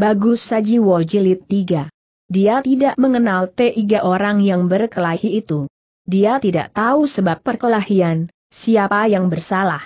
Bagus saji Jilid tiga. Dia tidak mengenal tiga orang yang berkelahi itu. Dia tidak tahu sebab perkelahian, siapa yang bersalah.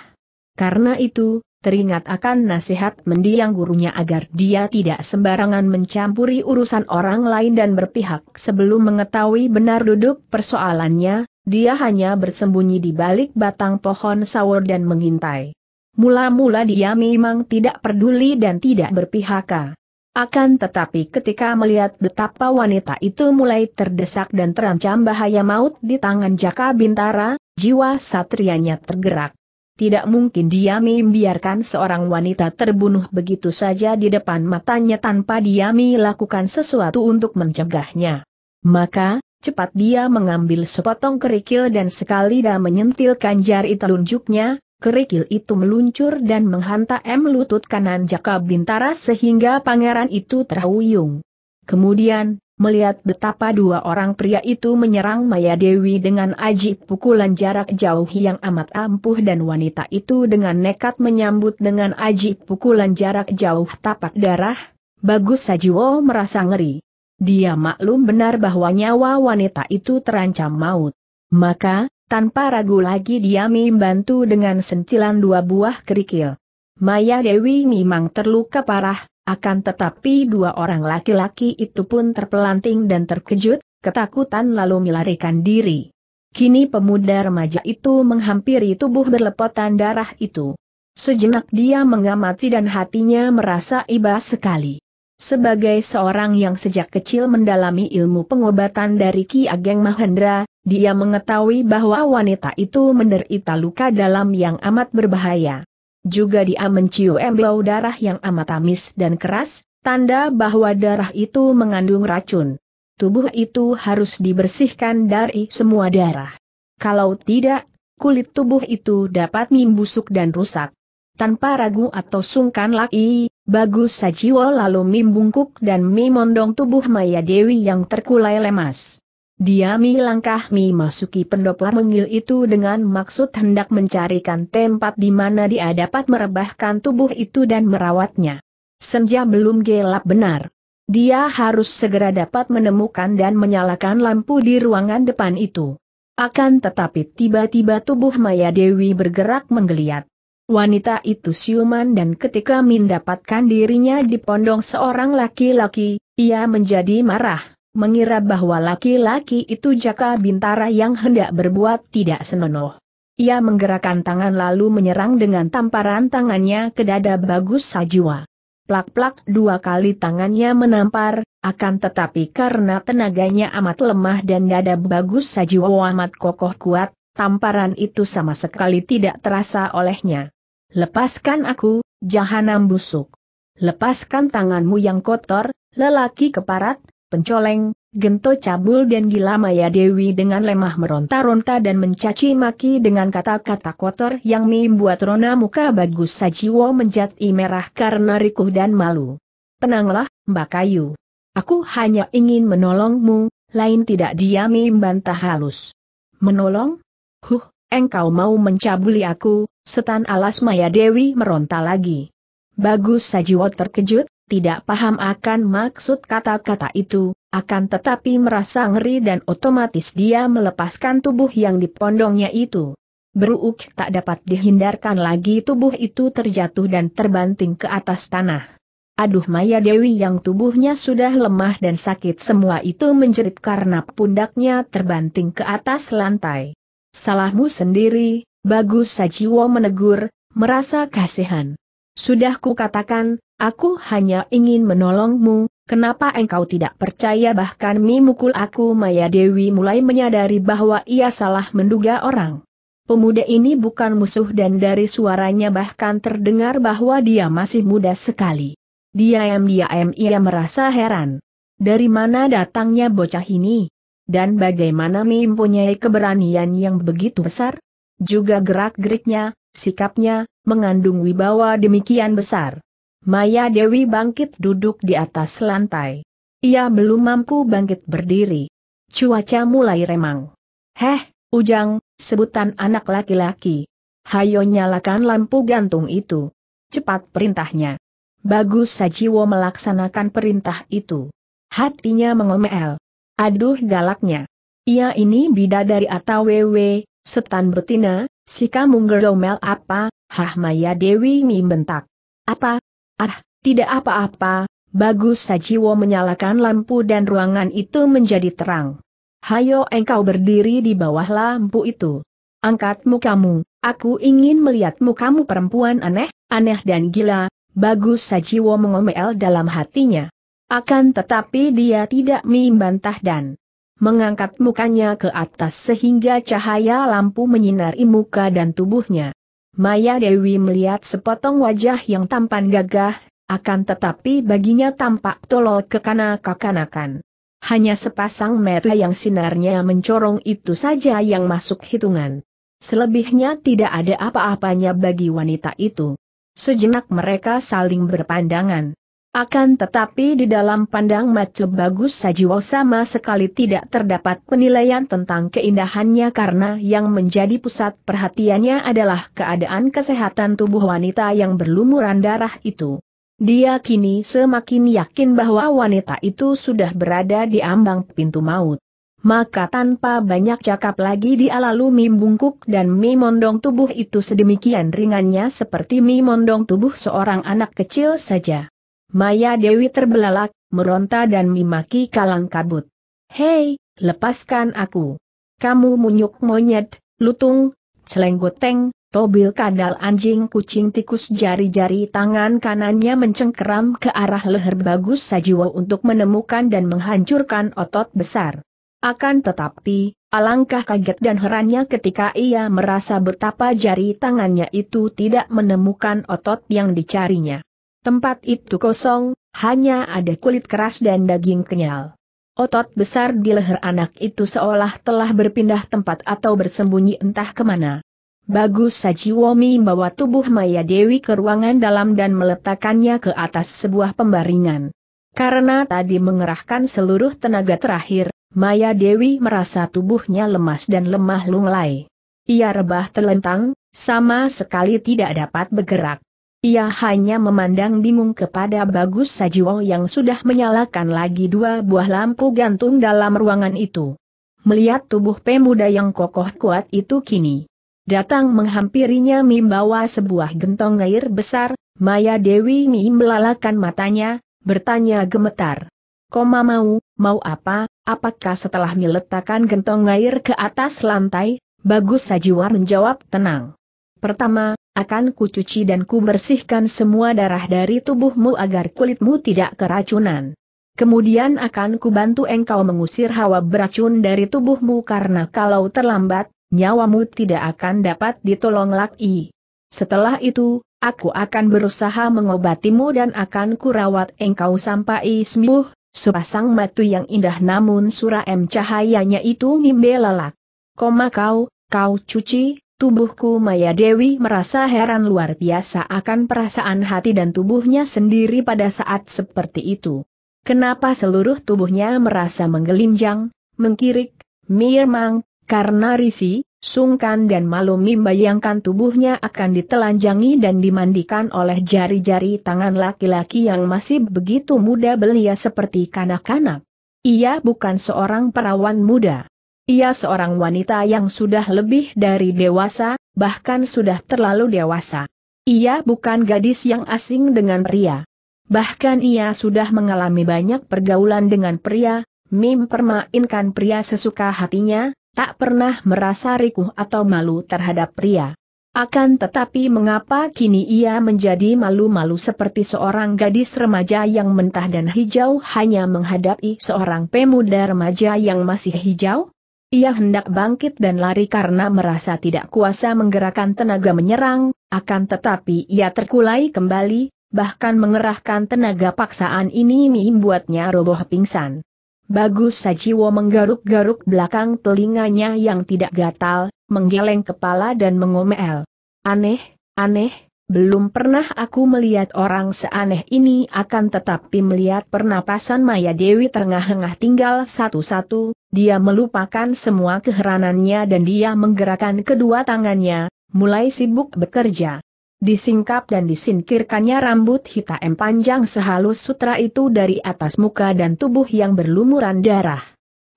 Karena itu, teringat akan nasihat mendiang gurunya agar dia tidak sembarangan mencampuri urusan orang lain dan berpihak sebelum mengetahui benar duduk persoalannya, dia hanya bersembunyi di balik batang pohon sawur dan mengintai. Mula-mula dia memang tidak peduli dan tidak berpihaka. Akan tetapi ketika melihat betapa wanita itu mulai terdesak dan terancam bahaya maut di tangan Jaka Bintara, jiwa satrianya tergerak. Tidak mungkin dia membiarkan seorang wanita terbunuh begitu saja di depan matanya tanpa dia melakukan sesuatu untuk mencegahnya. Maka, cepat dia mengambil sepotong kerikil dan sekali dah menyentilkan jari telunjuknya, kerikil itu meluncur dan menghantam lutut kanan Jaka Bintara sehingga pangeran itu terhuyung. Kemudian, melihat betapa dua orang pria itu menyerang Maya Dewi dengan aji pukulan jarak jauh yang amat ampuh dan wanita itu dengan nekat menyambut dengan aji pukulan jarak jauh tapak darah, Bagus Sajiwo merasa ngeri. Dia maklum benar bahwa nyawa wanita itu terancam maut. Maka, tanpa ragu lagi dia membantu dengan sentilan dua buah kerikil. Maya Dewi memang terluka parah, akan tetapi dua orang laki-laki itu pun terpelanting dan terkejut, ketakutan lalu melarikan diri. Kini pemuda remaja itu menghampiri tubuh berlepotan darah itu. Sejenak dia mengamati dan hatinya merasa iba sekali. Sebagai seorang yang sejak kecil mendalami ilmu pengobatan dari Ki Ageng Mahendra, dia mengetahui bahwa wanita itu menderita luka dalam yang amat berbahaya. Juga dia mencium embau darah yang amat amis dan keras, tanda bahwa darah itu mengandung racun. Tubuh itu harus dibersihkan dari semua darah. Kalau tidak, kulit tubuh itu dapat membusuk dan rusak tanpa ragu atau sungkan lagi, bagus Sajiwo lalu mimbungkuk dan mimondong tubuh Maya Dewi yang terkulai lemas. Dia mi langkah mi masuki pendopo mengil itu dengan maksud hendak mencarikan tempat di mana dia dapat merebahkan tubuh itu dan merawatnya. Senja belum gelap benar. Dia harus segera dapat menemukan dan menyalakan lampu di ruangan depan itu. Akan tetapi tiba-tiba tubuh Maya Dewi bergerak menggeliat. Wanita itu siuman dan ketika Min dapatkan dirinya dipondong seorang laki-laki, ia menjadi marah, mengira bahwa laki-laki itu Jaka Bintara yang hendak berbuat tidak senonoh. Ia menggerakkan tangan lalu menyerang dengan tamparan tangannya ke dada Bagus Sajiwa. Plak-plak dua kali tangannya menampar, akan tetapi karena tenaganya amat lemah dan dada Bagus Sajiwa amat kokoh kuat, tamparan itu sama sekali tidak terasa olehnya. Lepaskan aku, jahanam busuk. Lepaskan tanganmu yang kotor, lelaki keparat, pencoleng, gento cabul dan gila Maya Dewi dengan lemah meronta-ronta dan mencaci maki dengan kata-kata kotor yang membuat rona muka bagus Sajiwo menjadi merah karena rikuh dan malu. Tenanglah, Mbak Kayu. Aku hanya ingin menolongmu, lain tidak dia membantah halus. Menolong? Huh, engkau mau mencabuli aku, setan alas Maya Dewi meronta lagi. Bagus Sajiwo terkejut, tidak paham akan maksud kata-kata itu, akan tetapi merasa ngeri dan otomatis dia melepaskan tubuh yang dipondongnya itu. Beruuk tak dapat dihindarkan lagi tubuh itu terjatuh dan terbanting ke atas tanah. Aduh Maya Dewi yang tubuhnya sudah lemah dan sakit semua itu menjerit karena pundaknya terbanting ke atas lantai. Salahmu sendiri, bagus Sajiwo menegur, merasa kasihan. Sudah kukatakan, aku hanya ingin menolongmu, kenapa engkau tidak percaya bahkan mimukul aku Maya Dewi mulai menyadari bahwa ia salah menduga orang. Pemuda ini bukan musuh dan dari suaranya bahkan terdengar bahwa dia masih muda sekali. Diam-diam ia merasa heran. Dari mana datangnya bocah ini? Dan bagaimana Mi mempunyai keberanian yang begitu besar? Juga gerak-geriknya, sikapnya, mengandung wibawa demikian besar. Maya Dewi bangkit duduk di atas lantai. Ia belum mampu bangkit berdiri. Cuaca mulai remang. Heh, Ujang, sebutan anak laki-laki. Hayo nyalakan lampu gantung itu. Cepat perintahnya. Bagus Sajiwo melaksanakan perintah itu. Hatinya mengomel. Aduh galaknya. Ia ini bidadari atau wewe, setan betina, si kamu ngeromel apa, hah Maya Dewi membentak. Apa? Ah, tidak apa-apa, bagus Sajiwo menyalakan lampu dan ruangan itu menjadi terang. Hayo engkau berdiri di bawah lampu itu. Angkat mukamu, aku ingin melihat mukamu perempuan aneh, aneh dan gila, bagus Sajiwo mengomel dalam hatinya. Akan tetapi dia tidak membantah dan mengangkat mukanya ke atas sehingga cahaya lampu menyinari muka dan tubuhnya. Maya Dewi melihat sepotong wajah yang tampan gagah, akan tetapi baginya tampak tolol kekanak-kanakan. Hanya sepasang mata yang sinarnya mencorong itu saja yang masuk hitungan. Selebihnya tidak ada apa-apanya bagi wanita itu. Sejenak mereka saling berpandangan. Akan tetapi di dalam pandang macu bagus Sajiwo sama sekali tidak terdapat penilaian tentang keindahannya karena yang menjadi pusat perhatiannya adalah keadaan kesehatan tubuh wanita yang berlumuran darah itu. Dia kini semakin yakin bahwa wanita itu sudah berada di ambang pintu maut. Maka tanpa banyak cakap lagi dia lalu mie bungkuk dan mie mondong tubuh itu sedemikian ringannya seperti mie mondong tubuh seorang anak kecil saja. Maya Dewi terbelalak, meronta dan memaki kalang kabut. Hei, lepaskan aku. Kamu munyuk monyet, lutung, celenggoteng, tobil kadal anjing kucing tikus jari-jari tangan kanannya mencengkeram ke arah leher bagus sajiwa untuk menemukan dan menghancurkan otot besar. Akan tetapi, alangkah kaget dan herannya ketika ia merasa betapa jari tangannya itu tidak menemukan otot yang dicarinya. Tempat itu kosong, hanya ada kulit keras dan daging kenyal. Otot besar di leher anak itu seolah telah berpindah tempat atau bersembunyi entah kemana. Bagus Sajiwomi membawa tubuh Maya Dewi ke ruangan dalam dan meletakkannya ke atas sebuah pembaringan. Karena tadi mengerahkan seluruh tenaga terakhir, Maya Dewi merasa tubuhnya lemas dan lemah lunglai. Ia rebah telentang, sama sekali tidak dapat bergerak. Ia hanya memandang bingung kepada Bagus Sajiwo yang sudah menyalakan lagi dua buah lampu gantung dalam ruangan itu. Melihat tubuh pemuda yang kokoh kuat itu kini datang menghampirinya membawa sebuah gentong air besar, Maya Dewi melalakan matanya, bertanya gemetar. Koma mau, mau apa, apakah setelah meletakkan gentong air ke atas lantai, Bagus Sajiwar menjawab tenang. Pertama, akan kucuci dan kubersihkan semua darah dari tubuhmu agar kulitmu tidak keracunan. Kemudian akan kubantu engkau mengusir hawa beracun dari tubuhmu karena kalau terlambat, nyawamu tidak akan dapat ditolong lagi. Setelah itu, aku akan berusaha mengobatimu dan akan kurawat engkau sampai sembuh, sepasang matu yang indah namun sura M cahayanya itu nimbe lelak. Koma kau, kau cuci, tubuhku Maya Dewi merasa heran luar biasa akan perasaan hati dan tubuhnya sendiri pada saat seperti itu. Kenapa seluruh tubuhnya merasa menggelinjang, mengkirik, mirmang, karena risi, sungkan dan malu membayangkan tubuhnya akan ditelanjangi dan dimandikan oleh jari-jari tangan laki-laki yang masih begitu muda belia seperti kanak-kanak. Ia bukan seorang perawan muda. Ia seorang wanita yang sudah lebih dari dewasa, bahkan sudah terlalu dewasa. Ia bukan gadis yang asing dengan pria. Bahkan ia sudah mengalami banyak pergaulan dengan pria, Mim permainkan pria sesuka hatinya, tak pernah merasa rikuh atau malu terhadap pria. Akan tetapi mengapa kini ia menjadi malu-malu seperti seorang gadis remaja yang mentah dan hijau hanya menghadapi seorang pemuda remaja yang masih hijau? Ia hendak bangkit dan lari karena merasa tidak kuasa menggerakkan tenaga menyerang, akan tetapi ia terkulai kembali, bahkan mengerahkan tenaga paksaan ini membuatnya roboh pingsan. Bagus Sajiwo menggaruk-garuk belakang telinganya yang tidak gatal, menggeleng kepala dan mengomel. Aneh, aneh, belum pernah aku melihat orang seaneh ini akan tetapi melihat pernapasan Maya Dewi terengah-engah tinggal satu-satu, dia melupakan semua keheranannya dan dia menggerakkan kedua tangannya, mulai sibuk bekerja. Disingkap dan disingkirkannya rambut hitam panjang sehalus sutra itu dari atas muka dan tubuh yang berlumuran darah.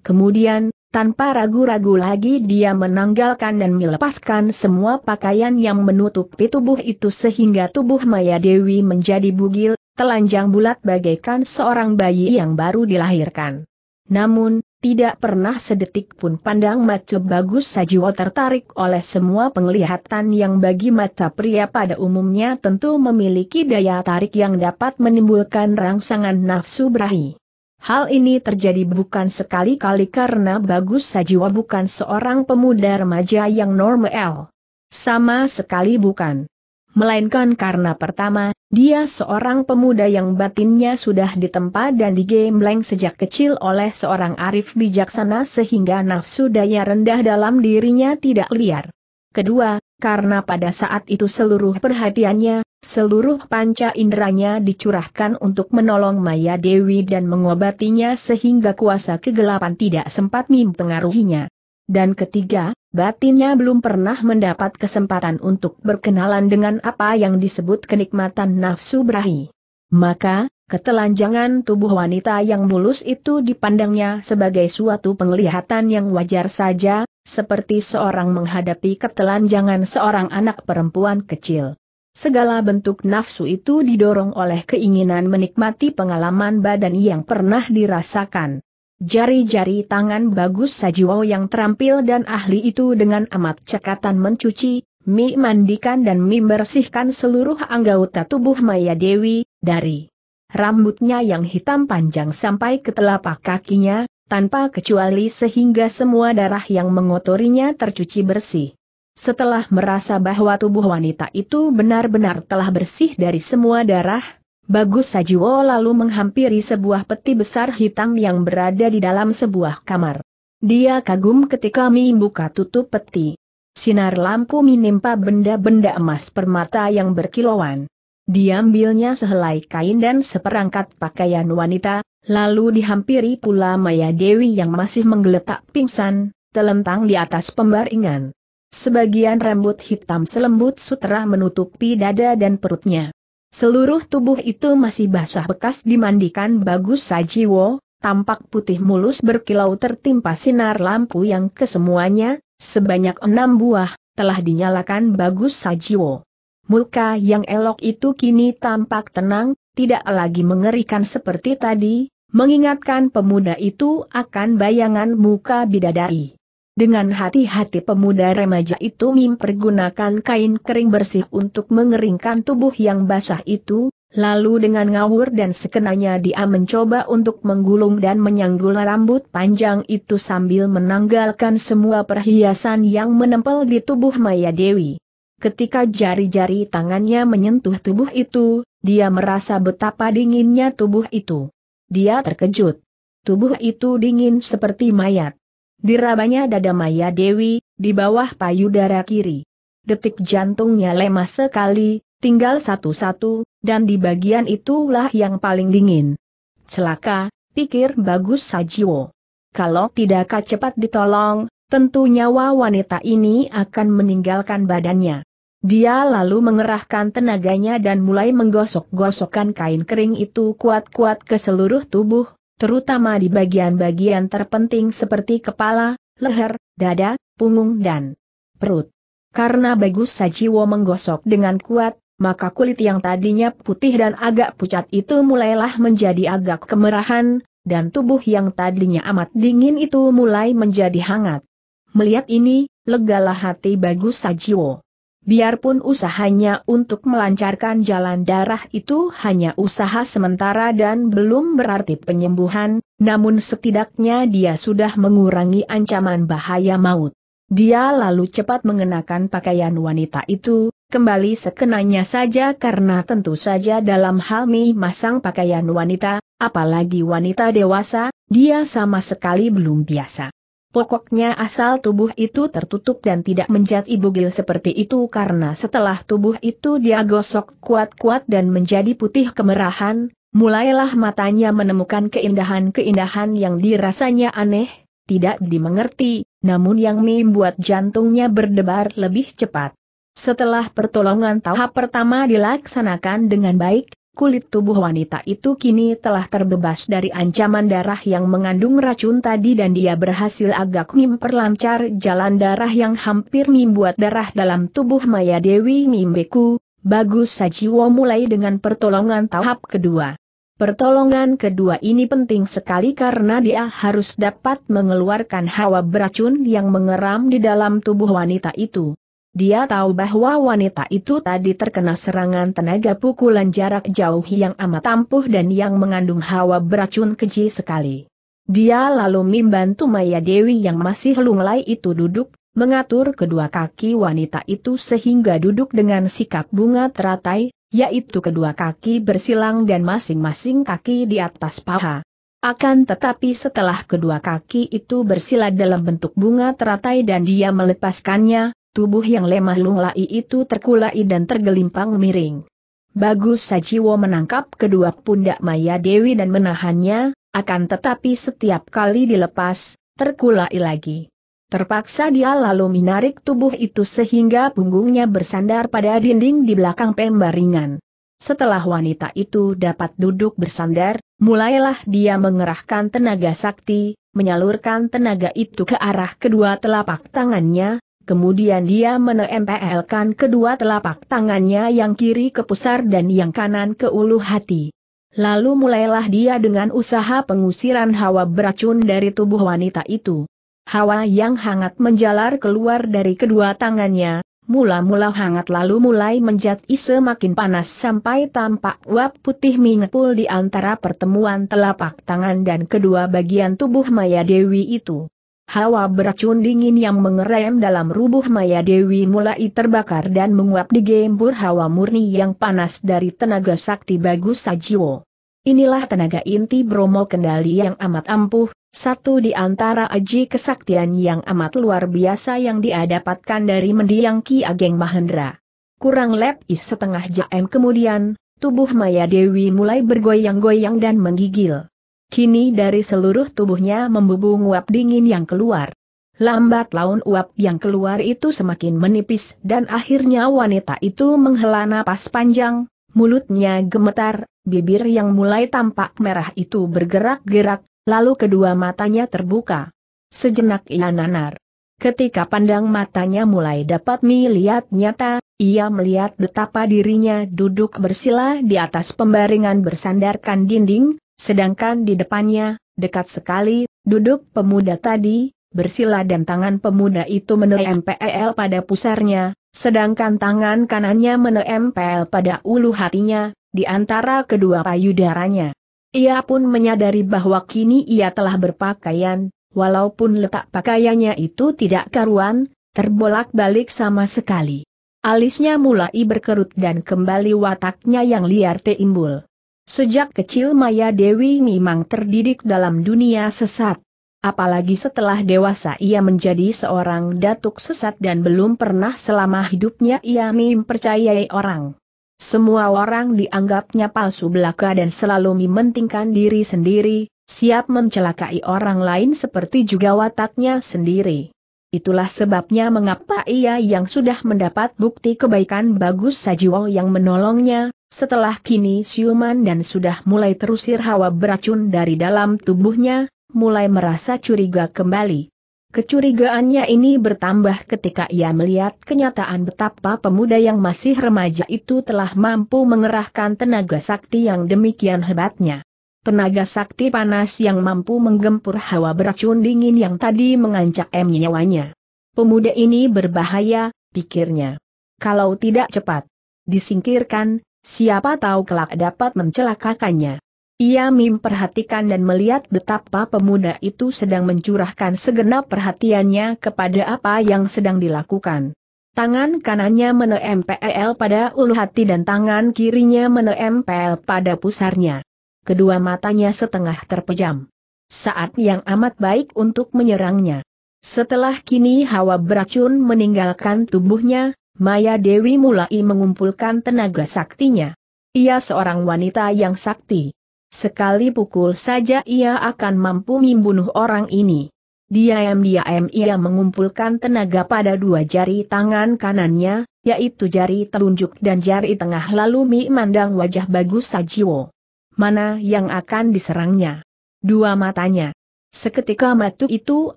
Kemudian, tanpa ragu-ragu lagi dia menanggalkan dan melepaskan semua pakaian yang menutupi tubuh itu sehingga tubuh Maya Dewi menjadi bugil, telanjang bulat bagaikan seorang bayi yang baru dilahirkan. Namun, tidak pernah sedetik pun pandang Macu Bagus Sajiwo tertarik oleh semua penglihatan yang bagi mata pria pada umumnya tentu memiliki daya tarik yang dapat menimbulkan rangsangan nafsu berahi. Hal ini terjadi bukan sekali-kali karena Bagus Sajiwa bukan seorang pemuda remaja yang normal. Sama sekali bukan. Melainkan karena pertama, dia seorang pemuda yang batinnya sudah ditempa dan digembleng sejak kecil oleh seorang arif bijaksana sehingga nafsu daya rendah dalam dirinya tidak liar. Kedua, karena pada saat itu seluruh perhatiannya, Seluruh panca inderanya dicurahkan untuk menolong Maya Dewi dan mengobatinya sehingga kuasa kegelapan tidak sempat mempengaruhinya. Dan ketiga, batinnya belum pernah mendapat kesempatan untuk berkenalan dengan apa yang disebut kenikmatan nafsu berahi. Maka, ketelanjangan tubuh wanita yang mulus itu dipandangnya sebagai suatu penglihatan yang wajar saja, seperti seorang menghadapi ketelanjangan seorang anak perempuan kecil. Segala bentuk nafsu itu didorong oleh keinginan menikmati pengalaman badan yang pernah dirasakan. Jari-jari tangan bagus Sajiwo yang terampil dan ahli itu dengan amat cekatan mencuci, mi mandikan dan mi bersihkan seluruh anggota tubuh Maya Dewi, dari rambutnya yang hitam panjang sampai ke telapak kakinya, tanpa kecuali sehingga semua darah yang mengotorinya tercuci bersih. Setelah merasa bahwa tubuh wanita itu benar-benar telah bersih dari semua darah, Bagus Sajiwo lalu menghampiri sebuah peti besar hitam yang berada di dalam sebuah kamar. Dia kagum ketika membuka buka tutup peti. Sinar lampu menimpa benda-benda emas permata yang berkilauan. Diambilnya sehelai kain dan seperangkat pakaian wanita, lalu dihampiri pula Maya Dewi yang masih menggeletak pingsan, telentang di atas pembaringan. Sebagian rambut hitam selembut sutera menutupi dada dan perutnya. Seluruh tubuh itu masih basah bekas dimandikan bagus Sajiwo, tampak putih mulus berkilau tertimpa sinar lampu yang kesemuanya, sebanyak enam buah, telah dinyalakan bagus Sajiwo. Muka yang elok itu kini tampak tenang, tidak lagi mengerikan seperti tadi, mengingatkan pemuda itu akan bayangan muka bidadari. Dengan hati-hati pemuda remaja itu mempergunakan kain kering bersih untuk mengeringkan tubuh yang basah itu, lalu dengan ngawur dan sekenanya dia mencoba untuk menggulung dan menyanggul rambut panjang itu sambil menanggalkan semua perhiasan yang menempel di tubuh Maya Dewi. Ketika jari-jari tangannya menyentuh tubuh itu, dia merasa betapa dinginnya tubuh itu. Dia terkejut. Tubuh itu dingin seperti mayat. Dirabanya dada Maya Dewi, di bawah payudara kiri. Detik jantungnya lemah sekali, tinggal satu-satu, dan di bagian itulah yang paling dingin. Celaka, pikir bagus Sajiwo. Kalau tidak cepat ditolong, tentu nyawa wanita ini akan meninggalkan badannya. Dia lalu mengerahkan tenaganya dan mulai menggosok-gosokkan kain kering itu kuat-kuat ke seluruh tubuh, terutama di bagian-bagian terpenting seperti kepala, leher, dada, punggung dan perut. Karena Bagus Sajiwo menggosok dengan kuat, maka kulit yang tadinya putih dan agak pucat itu mulailah menjadi agak kemerahan, dan tubuh yang tadinya amat dingin itu mulai menjadi hangat. Melihat ini, legalah hati Bagus Sajiwo. Biarpun usahanya untuk melancarkan jalan darah itu hanya usaha sementara dan belum berarti penyembuhan, namun setidaknya dia sudah mengurangi ancaman bahaya maut. Dia lalu cepat mengenakan pakaian wanita itu, kembali sekenanya saja karena tentu saja dalam hal memasang masang pakaian wanita, apalagi wanita dewasa, dia sama sekali belum biasa. Pokoknya asal tubuh itu tertutup dan tidak ibu bugil seperti itu karena setelah tubuh itu dia gosok kuat-kuat dan menjadi putih kemerahan, mulailah matanya menemukan keindahan-keindahan yang dirasanya aneh, tidak dimengerti, namun yang membuat jantungnya berdebar lebih cepat. Setelah pertolongan tahap pertama dilaksanakan dengan baik, kulit tubuh wanita itu kini telah terbebas dari ancaman darah yang mengandung racun tadi dan dia berhasil agak memperlancar jalan darah yang hampir membuat darah dalam tubuh Maya Dewi Mimbeku. Bagus Sajiwo mulai dengan pertolongan tahap kedua. Pertolongan kedua ini penting sekali karena dia harus dapat mengeluarkan hawa beracun yang mengeram di dalam tubuh wanita itu. Dia tahu bahwa wanita itu tadi terkena serangan tenaga pukulan jarak jauh yang amat ampuh dan yang mengandung hawa beracun keji sekali. Dia lalu membantu Maya Dewi yang masih lunglai itu duduk, mengatur kedua kaki wanita itu sehingga duduk dengan sikap bunga teratai, yaitu kedua kaki bersilang dan masing-masing kaki di atas paha. Akan tetapi setelah kedua kaki itu bersilat dalam bentuk bunga teratai dan dia melepaskannya, tubuh yang lemah lunglai itu terkulai dan tergelimpang miring. Bagus Sajiwo menangkap kedua pundak Maya Dewi dan menahannya, akan tetapi setiap kali dilepas, terkulai lagi. Terpaksa dia lalu menarik tubuh itu sehingga punggungnya bersandar pada dinding di belakang pembaringan. Setelah wanita itu dapat duduk bersandar, mulailah dia mengerahkan tenaga sakti, menyalurkan tenaga itu ke arah kedua telapak tangannya, Kemudian dia menempelkan kedua telapak tangannya yang kiri ke pusar dan yang kanan ke ulu hati. Lalu mulailah dia dengan usaha pengusiran hawa beracun dari tubuh wanita itu. Hawa yang hangat menjalar keluar dari kedua tangannya, mula-mula hangat lalu mulai menjadi semakin panas sampai tampak uap putih mengepul di antara pertemuan telapak tangan dan kedua bagian tubuh Maya Dewi itu. Hawa beracun dingin yang mengerem dalam rubuh Maya Dewi mulai terbakar dan menguap di gembur hawa murni yang panas dari tenaga sakti bagus Sajiwo. Inilah tenaga inti Bromo kendali yang amat ampuh, satu di antara aji kesaktian yang amat luar biasa yang diadapatkan dari mendiang Ki Ageng Mahendra. Kurang lebih setengah jam kemudian, tubuh Maya Dewi mulai bergoyang-goyang dan menggigil. Kini dari seluruh tubuhnya membubung uap dingin yang keluar. Lambat laun uap yang keluar itu semakin menipis dan akhirnya wanita itu menghela napas panjang, mulutnya gemetar, bibir yang mulai tampak merah itu bergerak-gerak, lalu kedua matanya terbuka. Sejenak ia nanar. Ketika pandang matanya mulai dapat melihat nyata, ia melihat betapa dirinya duduk bersila di atas pembaringan bersandarkan dinding, Sedangkan di depannya, dekat sekali, duduk pemuda tadi, bersila dan tangan pemuda itu menempel pada pusarnya, sedangkan tangan kanannya menempel pada ulu hatinya, di antara kedua payudaranya. Ia pun menyadari bahwa kini ia telah berpakaian, walaupun letak pakaiannya itu tidak karuan, terbolak-balik sama sekali. Alisnya mulai berkerut dan kembali wataknya yang liar timbul. Sejak kecil Maya Dewi memang terdidik dalam dunia sesat. Apalagi setelah dewasa ia menjadi seorang datuk sesat dan belum pernah selama hidupnya ia mempercayai orang. Semua orang dianggapnya palsu belaka dan selalu mementingkan diri sendiri, siap mencelakai orang lain seperti juga wataknya sendiri. Itulah sebabnya mengapa ia yang sudah mendapat bukti kebaikan bagus Sajiwo yang menolongnya, setelah kini siuman dan sudah mulai terusir hawa beracun dari dalam tubuhnya, mulai merasa curiga kembali. Kecurigaannya ini bertambah ketika ia melihat kenyataan betapa pemuda yang masih remaja itu telah mampu mengerahkan tenaga sakti yang demikian hebatnya. Tenaga sakti panas yang mampu menggempur hawa beracun dingin yang tadi mengancam nyawanya. Pemuda ini berbahaya, pikirnya. Kalau tidak cepat disingkirkan, Siapa tahu kelak dapat mencelakakannya. Ia memperhatikan dan melihat betapa pemuda itu sedang mencurahkan segenap perhatiannya kepada apa yang sedang dilakukan. Tangan kanannya menempel pada ulu hati dan tangan kirinya menempel pada pusarnya. Kedua matanya setengah terpejam. Saat yang amat baik untuk menyerangnya. Setelah kini hawa beracun meninggalkan tubuhnya, Maya Dewi mulai mengumpulkan tenaga saktinya. Ia seorang wanita yang sakti. Sekali pukul saja ia akan mampu membunuh orang ini. Diam-diam ia mengumpulkan tenaga pada dua jari tangan kanannya, yaitu jari telunjuk dan jari tengah lalu memandang wajah bagus Sajiwo. Mana yang akan diserangnya? Dua matanya. Seketika matu itu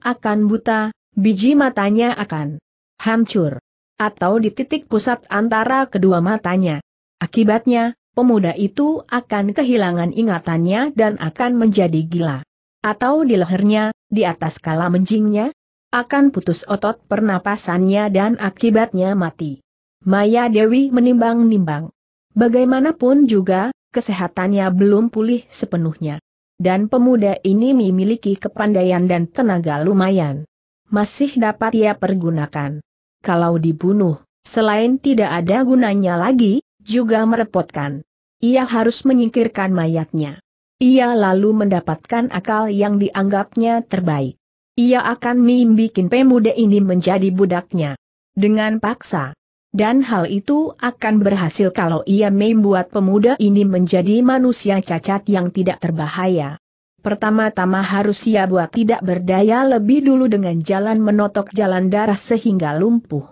akan buta, biji matanya akan hancur atau di titik pusat antara kedua matanya. Akibatnya, pemuda itu akan kehilangan ingatannya dan akan menjadi gila. Atau di lehernya, di atas kala menjingnya, akan putus otot pernapasannya dan akibatnya mati. Maya Dewi menimbang-nimbang. Bagaimanapun juga, kesehatannya belum pulih sepenuhnya. Dan pemuda ini memiliki kepandaian dan tenaga lumayan. Masih dapat ia pergunakan kalau dibunuh, selain tidak ada gunanya lagi, juga merepotkan. Ia harus menyingkirkan mayatnya. Ia lalu mendapatkan akal yang dianggapnya terbaik. Ia akan membikin pemuda ini menjadi budaknya. Dengan paksa. Dan hal itu akan berhasil kalau ia membuat pemuda ini menjadi manusia cacat yang tidak terbahaya. Pertama-tama harus ia buat tidak berdaya lebih dulu dengan jalan menotok jalan darah sehingga lumpuh.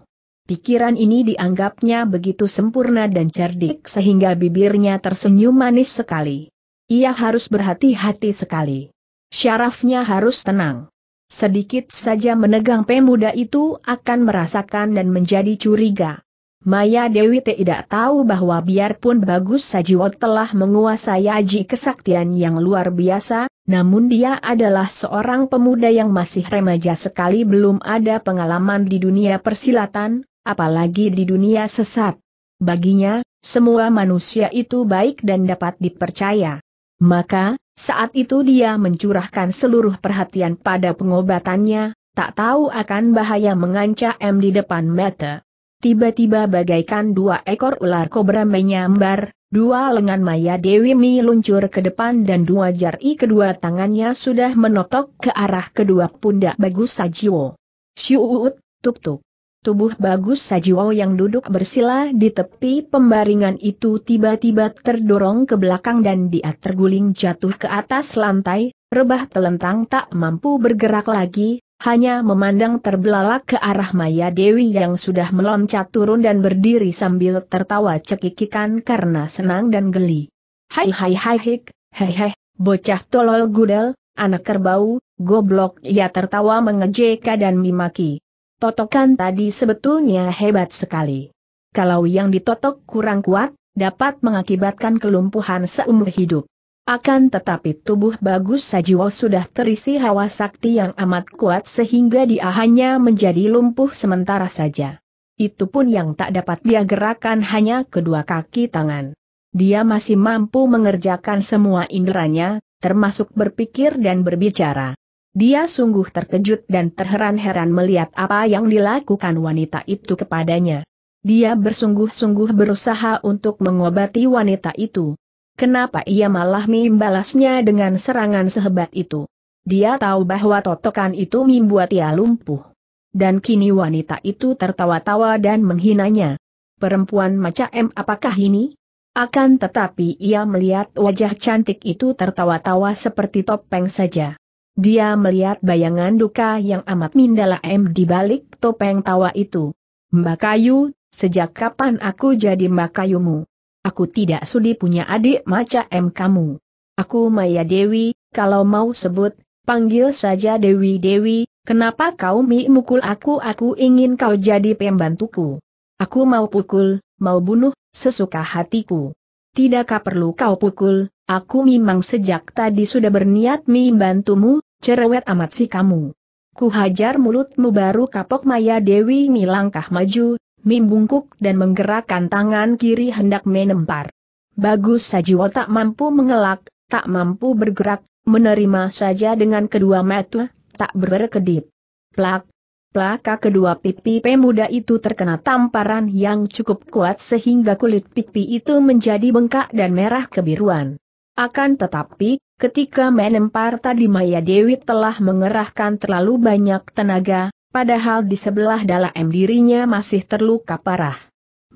Pikiran ini dianggapnya begitu sempurna dan cerdik sehingga bibirnya tersenyum manis sekali. Ia harus berhati-hati sekali. Syarafnya harus tenang. Sedikit saja menegang pemuda itu akan merasakan dan menjadi curiga. Maya Dewi tidak tahu bahwa biarpun bagus Sajiwo telah menguasai aji kesaktian yang luar biasa, namun dia adalah seorang pemuda yang masih remaja sekali belum ada pengalaman di dunia persilatan, apalagi di dunia sesat. Baginya, semua manusia itu baik dan dapat dipercaya. Maka, saat itu dia mencurahkan seluruh perhatian pada pengobatannya, tak tahu akan bahaya mengancam di depan mata. Tiba-tiba bagaikan dua ekor ular kobra menyambar, Dua lengan Maya Dewi Mi luncur ke depan dan dua jari kedua tangannya sudah menotok ke arah kedua pundak Bagus Sajiwo. Syuut, tuk-tuk. Tubuh Bagus Sajiwo yang duduk bersila di tepi pembaringan itu tiba-tiba terdorong ke belakang dan dia terguling jatuh ke atas lantai, rebah telentang tak mampu bergerak lagi, hanya memandang terbelalak ke arah Maya Dewi yang sudah meloncat turun dan berdiri sambil tertawa cekikikan karena senang dan geli. Hai hai hai hik, hei hei, bocah tolol gudel, anak kerbau, goblok ia tertawa mengejeka dan memaki. Totokan tadi sebetulnya hebat sekali. Kalau yang ditotok kurang kuat, dapat mengakibatkan kelumpuhan seumur hidup. Akan tetapi tubuh bagus Sajiwo sudah terisi hawa sakti yang amat kuat sehingga dia hanya menjadi lumpuh sementara saja. Itu pun yang tak dapat dia gerakan hanya kedua kaki tangan. Dia masih mampu mengerjakan semua inderanya, termasuk berpikir dan berbicara. Dia sungguh terkejut dan terheran-heran melihat apa yang dilakukan wanita itu kepadanya. Dia bersungguh-sungguh berusaha untuk mengobati wanita itu, Kenapa ia malah membalasnya dengan serangan sehebat itu? Dia tahu bahwa totokan itu membuat ia lumpuh. Dan kini wanita itu tertawa-tawa dan menghinanya. Perempuan macam apakah ini? Akan tetapi ia melihat wajah cantik itu tertawa-tawa seperti topeng saja. Dia melihat bayangan duka yang amat M di balik topeng tawa itu. Mbak Kayu, sejak kapan aku jadi Mbak Kayumu? Aku tidak sudi punya adik macam kamu. Aku Maya Dewi, kalau mau sebut, panggil saja Dewi-Dewi, kenapa kau mi mukul aku aku ingin kau jadi pembantuku. Aku mau pukul, mau bunuh, sesuka hatiku. Tidakkah perlu kau pukul, aku memang sejak tadi sudah berniat mi bantumu, cerewet amat si kamu. Ku hajar mulutmu baru kapok Maya Dewi langkah maju, Mim bungkuk dan menggerakkan tangan kiri hendak menempar. Bagus Sajiwo tak mampu mengelak, tak mampu bergerak, menerima saja dengan kedua mata, tak berkedip. Plak, Plaka kedua pipi pemuda itu terkena tamparan yang cukup kuat sehingga kulit pipi itu menjadi bengkak dan merah kebiruan. Akan tetapi, ketika menempar tadi Maya Dewi telah mengerahkan terlalu banyak tenaga, padahal di sebelah dalam dirinya masih terluka parah.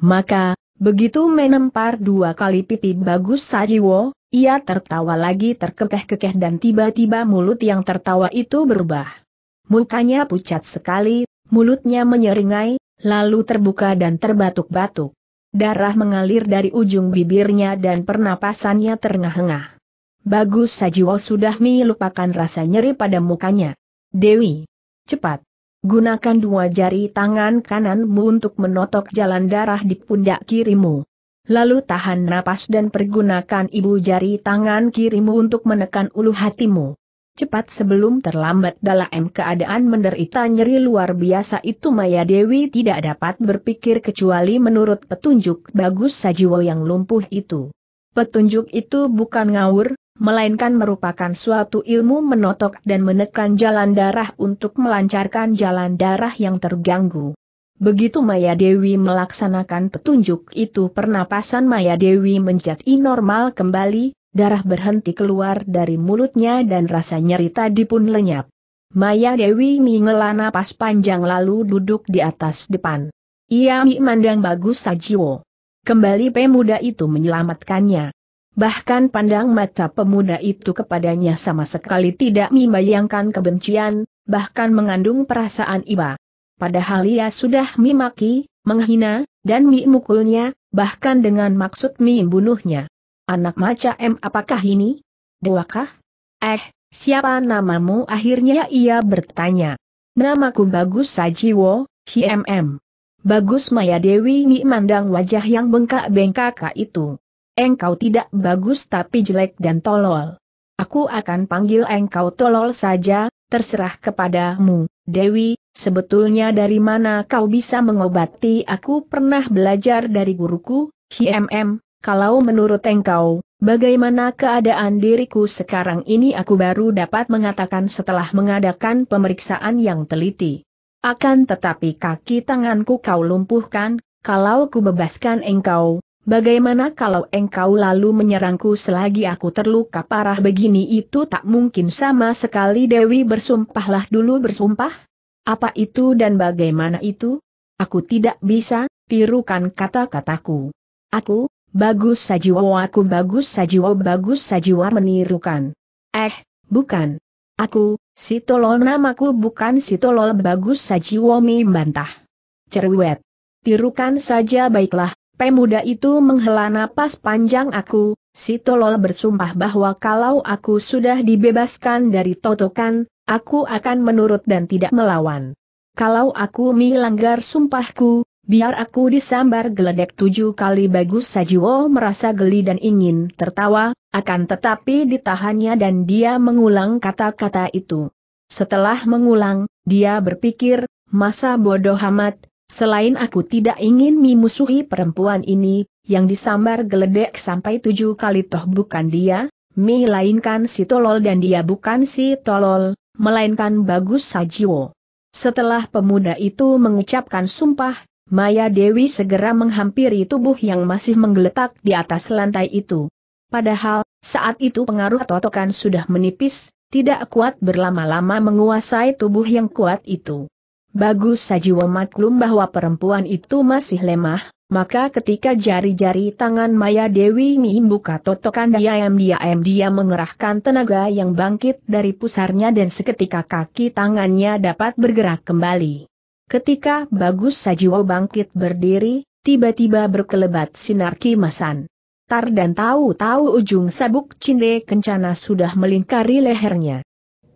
Maka, begitu menempar dua kali pipi bagus Sajiwo, ia tertawa lagi terkekeh-kekeh dan tiba-tiba mulut yang tertawa itu berubah. Mukanya pucat sekali, mulutnya menyeringai, lalu terbuka dan terbatuk-batuk. Darah mengalir dari ujung bibirnya dan pernapasannya terengah-engah. Bagus Sajiwo sudah melupakan rasa nyeri pada mukanya. Dewi, cepat, Gunakan dua jari tangan kananmu untuk menotok jalan darah di pundak kirimu. Lalu tahan napas dan pergunakan ibu jari tangan kirimu untuk menekan ulu hatimu. Cepat sebelum terlambat dalam keadaan menderita nyeri luar biasa itu Maya Dewi tidak dapat berpikir kecuali menurut petunjuk bagus Sajiwo yang lumpuh itu. Petunjuk itu bukan ngawur, melainkan merupakan suatu ilmu menotok dan menekan jalan darah untuk melancarkan jalan darah yang terganggu. Begitu Maya Dewi melaksanakan petunjuk itu pernapasan Maya Dewi menjadi normal kembali, darah berhenti keluar dari mulutnya dan rasa nyeri tadi pun lenyap. Maya Dewi mengela napas panjang lalu duduk di atas depan. Ia memandang bagus Sajiwo. Kembali pemuda itu menyelamatkannya. Bahkan pandang mata pemuda itu kepadanya sama sekali tidak membayangkan kebencian, bahkan mengandung perasaan iba. Padahal ia sudah memaki, menghina, dan memukulnya, bahkan dengan maksud membunuhnya. Anak macam apakah ini? Dewakah? Eh, siapa namamu? Akhirnya ia bertanya. Namaku Bagus Sajiwo, HMM. Bagus Maya Dewi memandang wajah yang bengkak-bengkak itu engkau tidak bagus tapi jelek dan tolol. Aku akan panggil engkau tolol saja, terserah kepadamu, Dewi, sebetulnya dari mana kau bisa mengobati aku pernah belajar dari guruku, HMM, kalau menurut engkau, bagaimana keadaan diriku sekarang ini aku baru dapat mengatakan setelah mengadakan pemeriksaan yang teliti. Akan tetapi kaki tanganku kau lumpuhkan, kalau ku bebaskan engkau, Bagaimana kalau engkau lalu menyerangku selagi aku terluka parah begini itu tak mungkin sama sekali Dewi bersumpahlah dulu bersumpah? Apa itu dan bagaimana itu? Aku tidak bisa, tirukan kata-kataku. Aku, bagus sajiwa aku bagus sajiwa bagus sajiwa menirukan. Eh, bukan. Aku, si tolol namaku bukan si tolol bagus sajiwa membantah. Cerwet. Tirukan saja baiklah, pemuda itu menghela napas panjang aku, si tolol bersumpah bahwa kalau aku sudah dibebaskan dari totokan, aku akan menurut dan tidak melawan. Kalau aku melanggar sumpahku, biar aku disambar geledek tujuh kali bagus Sajiwo merasa geli dan ingin tertawa, akan tetapi ditahannya dan dia mengulang kata-kata itu. Setelah mengulang, dia berpikir, masa bodoh amat, Selain aku tidak ingin memusuhi perempuan ini, yang disambar geledek sampai tujuh kali toh bukan dia, melainkan si tolol dan dia bukan si tolol, melainkan bagus sajiwo. Setelah pemuda itu mengucapkan sumpah, Maya Dewi segera menghampiri tubuh yang masih menggeletak di atas lantai itu. Padahal, saat itu pengaruh totokan sudah menipis, tidak kuat berlama-lama menguasai tubuh yang kuat itu. Bagus Sajiwo maklum bahwa perempuan itu masih lemah, maka ketika jari-jari tangan Maya Dewi membuka totokan diam-diam dia mengerahkan tenaga yang bangkit dari pusarnya dan seketika kaki tangannya dapat bergerak kembali. Ketika Bagus Sajiwo bangkit berdiri, tiba-tiba berkelebat sinar kimasan. Tar dan tahu-tahu ujung sabuk cinde kencana sudah melingkari lehernya.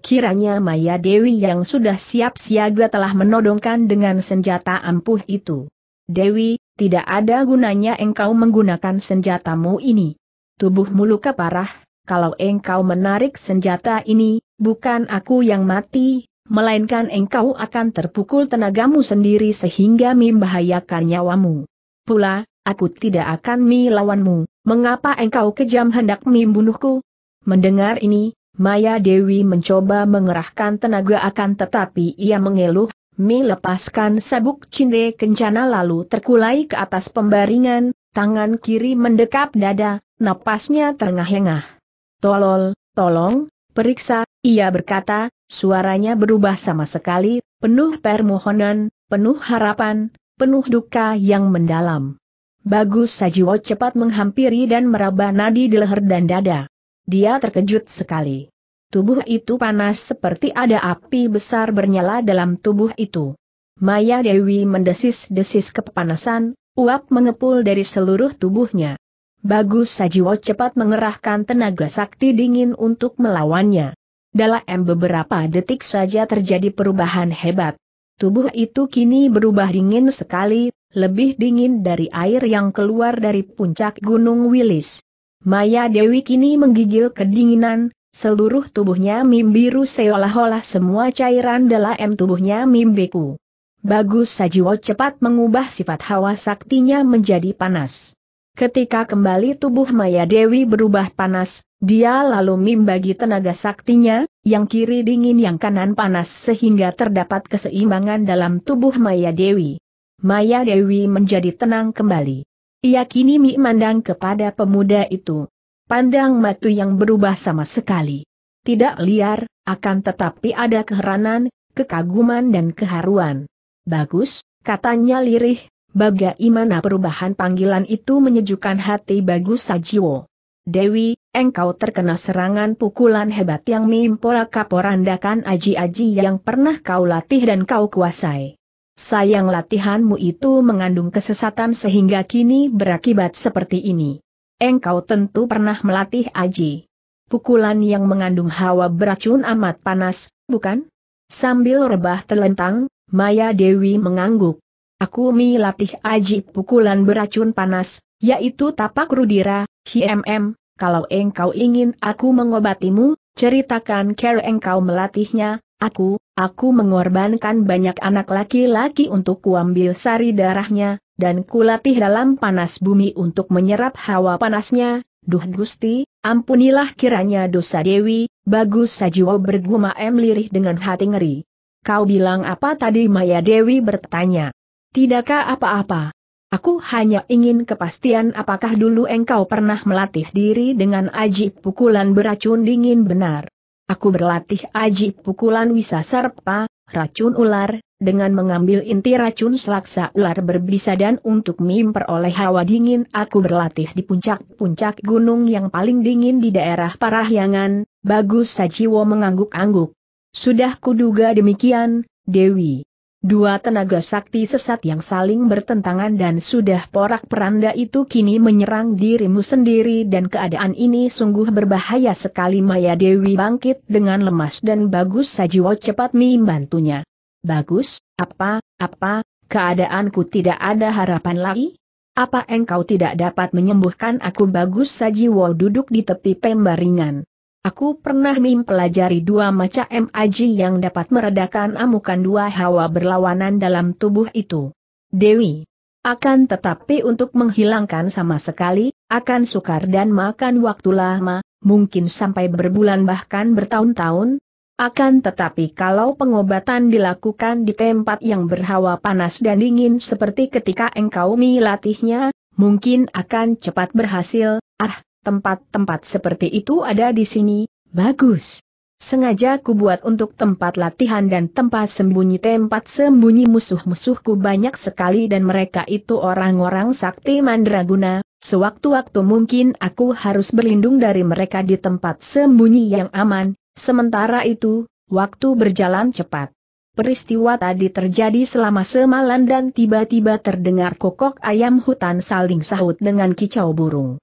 Kiranya Maya Dewi yang sudah siap siaga telah menodongkan dengan senjata ampuh itu. Dewi, tidak ada gunanya engkau menggunakan senjatamu ini. Tubuhmu luka parah, kalau engkau menarik senjata ini, bukan aku yang mati, melainkan engkau akan terpukul tenagamu sendiri sehingga membahayakan nyawamu. Pula, aku tidak akan melawanmu, mengapa engkau kejam hendak membunuhku? Mendengar ini, Maya Dewi mencoba mengerahkan tenaga akan tetapi ia mengeluh, Mi lepaskan sabuk cinde kencana lalu terkulai ke atas pembaringan, tangan kiri mendekap dada, napasnya terengah-engah. Tolol, tolong, periksa, ia berkata, suaranya berubah sama sekali, penuh permohonan, penuh harapan, penuh duka yang mendalam. Bagus Sajiwo cepat menghampiri dan meraba nadi di leher dan dada. Dia terkejut sekali. Tubuh itu panas seperti ada api besar bernyala dalam tubuh itu. Maya Dewi mendesis-desis kepanasan, uap mengepul dari seluruh tubuhnya. Bagus Sajiwo cepat mengerahkan tenaga sakti dingin untuk melawannya. Dalam beberapa detik saja terjadi perubahan hebat. Tubuh itu kini berubah dingin sekali, lebih dingin dari air yang keluar dari puncak Gunung Wilis. Maya Dewi kini menggigil kedinginan, seluruh tubuhnya mimbiru seolah-olah semua cairan dalam tubuhnya mimbeku. Bagus Sajiwo cepat mengubah sifat hawa saktinya menjadi panas. Ketika kembali tubuh Maya Dewi berubah panas, dia lalu membagi tenaga saktinya, yang kiri dingin yang kanan panas sehingga terdapat keseimbangan dalam tubuh Maya Dewi. Maya Dewi menjadi tenang kembali. Ia kini memandang kepada pemuda itu. Pandang matu yang berubah sama sekali. Tidak liar, akan tetapi ada keheranan, kekaguman dan keharuan. Bagus, katanya lirih, bagaimana perubahan panggilan itu menyejukkan hati Bagus Sajiwo. Dewi, engkau terkena serangan pukulan hebat yang Mimpola Kaporandakan aji-aji yang pernah kau latih dan kau kuasai. Sayang latihanmu itu mengandung kesesatan sehingga kini berakibat seperti ini. Engkau tentu pernah melatih Aji. Pukulan yang mengandung hawa beracun amat panas, bukan? Sambil rebah telentang, Maya Dewi mengangguk. Aku mi latih Aji pukulan beracun panas, yaitu tapak rudira, HMM, kalau engkau ingin aku mengobatimu, ceritakan cara engkau melatihnya, aku, Aku mengorbankan banyak anak laki-laki untuk kuambil sari darahnya, dan kulatih dalam panas bumi untuk menyerap hawa panasnya. Duh Gusti, ampunilah kiranya dosa Dewi, bagus sajiwa berguma em lirih dengan hati ngeri. Kau bilang apa tadi Maya Dewi bertanya. Tidakkah apa-apa? Aku hanya ingin kepastian apakah dulu engkau pernah melatih diri dengan aji pukulan beracun dingin benar. Aku berlatih aji pukulan wisa serpa, racun ular, dengan mengambil inti racun selaksa ular berbisa dan untuk memperoleh hawa dingin aku berlatih di puncak-puncak gunung yang paling dingin di daerah Parahyangan, bagus Sajiwo mengangguk-angguk. Sudah kuduga demikian, Dewi. Dua tenaga sakti sesat yang saling bertentangan dan sudah porak-peranda itu kini menyerang dirimu sendiri dan keadaan ini sungguh berbahaya sekali Maya Dewi bangkit dengan lemas dan Bagus Sajiwo cepat membantunya. Bagus, apa, apa, keadaanku tidak ada harapan lagi? Apa engkau tidak dapat menyembuhkan aku Bagus Sajiwo duduk di tepi pembaringan? Aku pernah mempelajari dua macam aji yang dapat meredakan amukan dua hawa berlawanan dalam tubuh itu. Dewi. Akan tetapi untuk menghilangkan sama sekali, akan sukar dan makan waktu lama, mungkin sampai berbulan bahkan bertahun-tahun. Akan tetapi kalau pengobatan dilakukan di tempat yang berhawa panas dan dingin seperti ketika engkau melatihnya, mungkin akan cepat berhasil, ah, tempat-tempat seperti itu ada di sini, bagus. Sengaja ku buat untuk tempat latihan dan tempat sembunyi tempat sembunyi musuh-musuhku banyak sekali dan mereka itu orang-orang sakti mandraguna, sewaktu-waktu mungkin aku harus berlindung dari mereka di tempat sembunyi yang aman, sementara itu, waktu berjalan cepat. Peristiwa tadi terjadi selama semalam dan tiba-tiba terdengar kokok ayam hutan saling sahut dengan kicau burung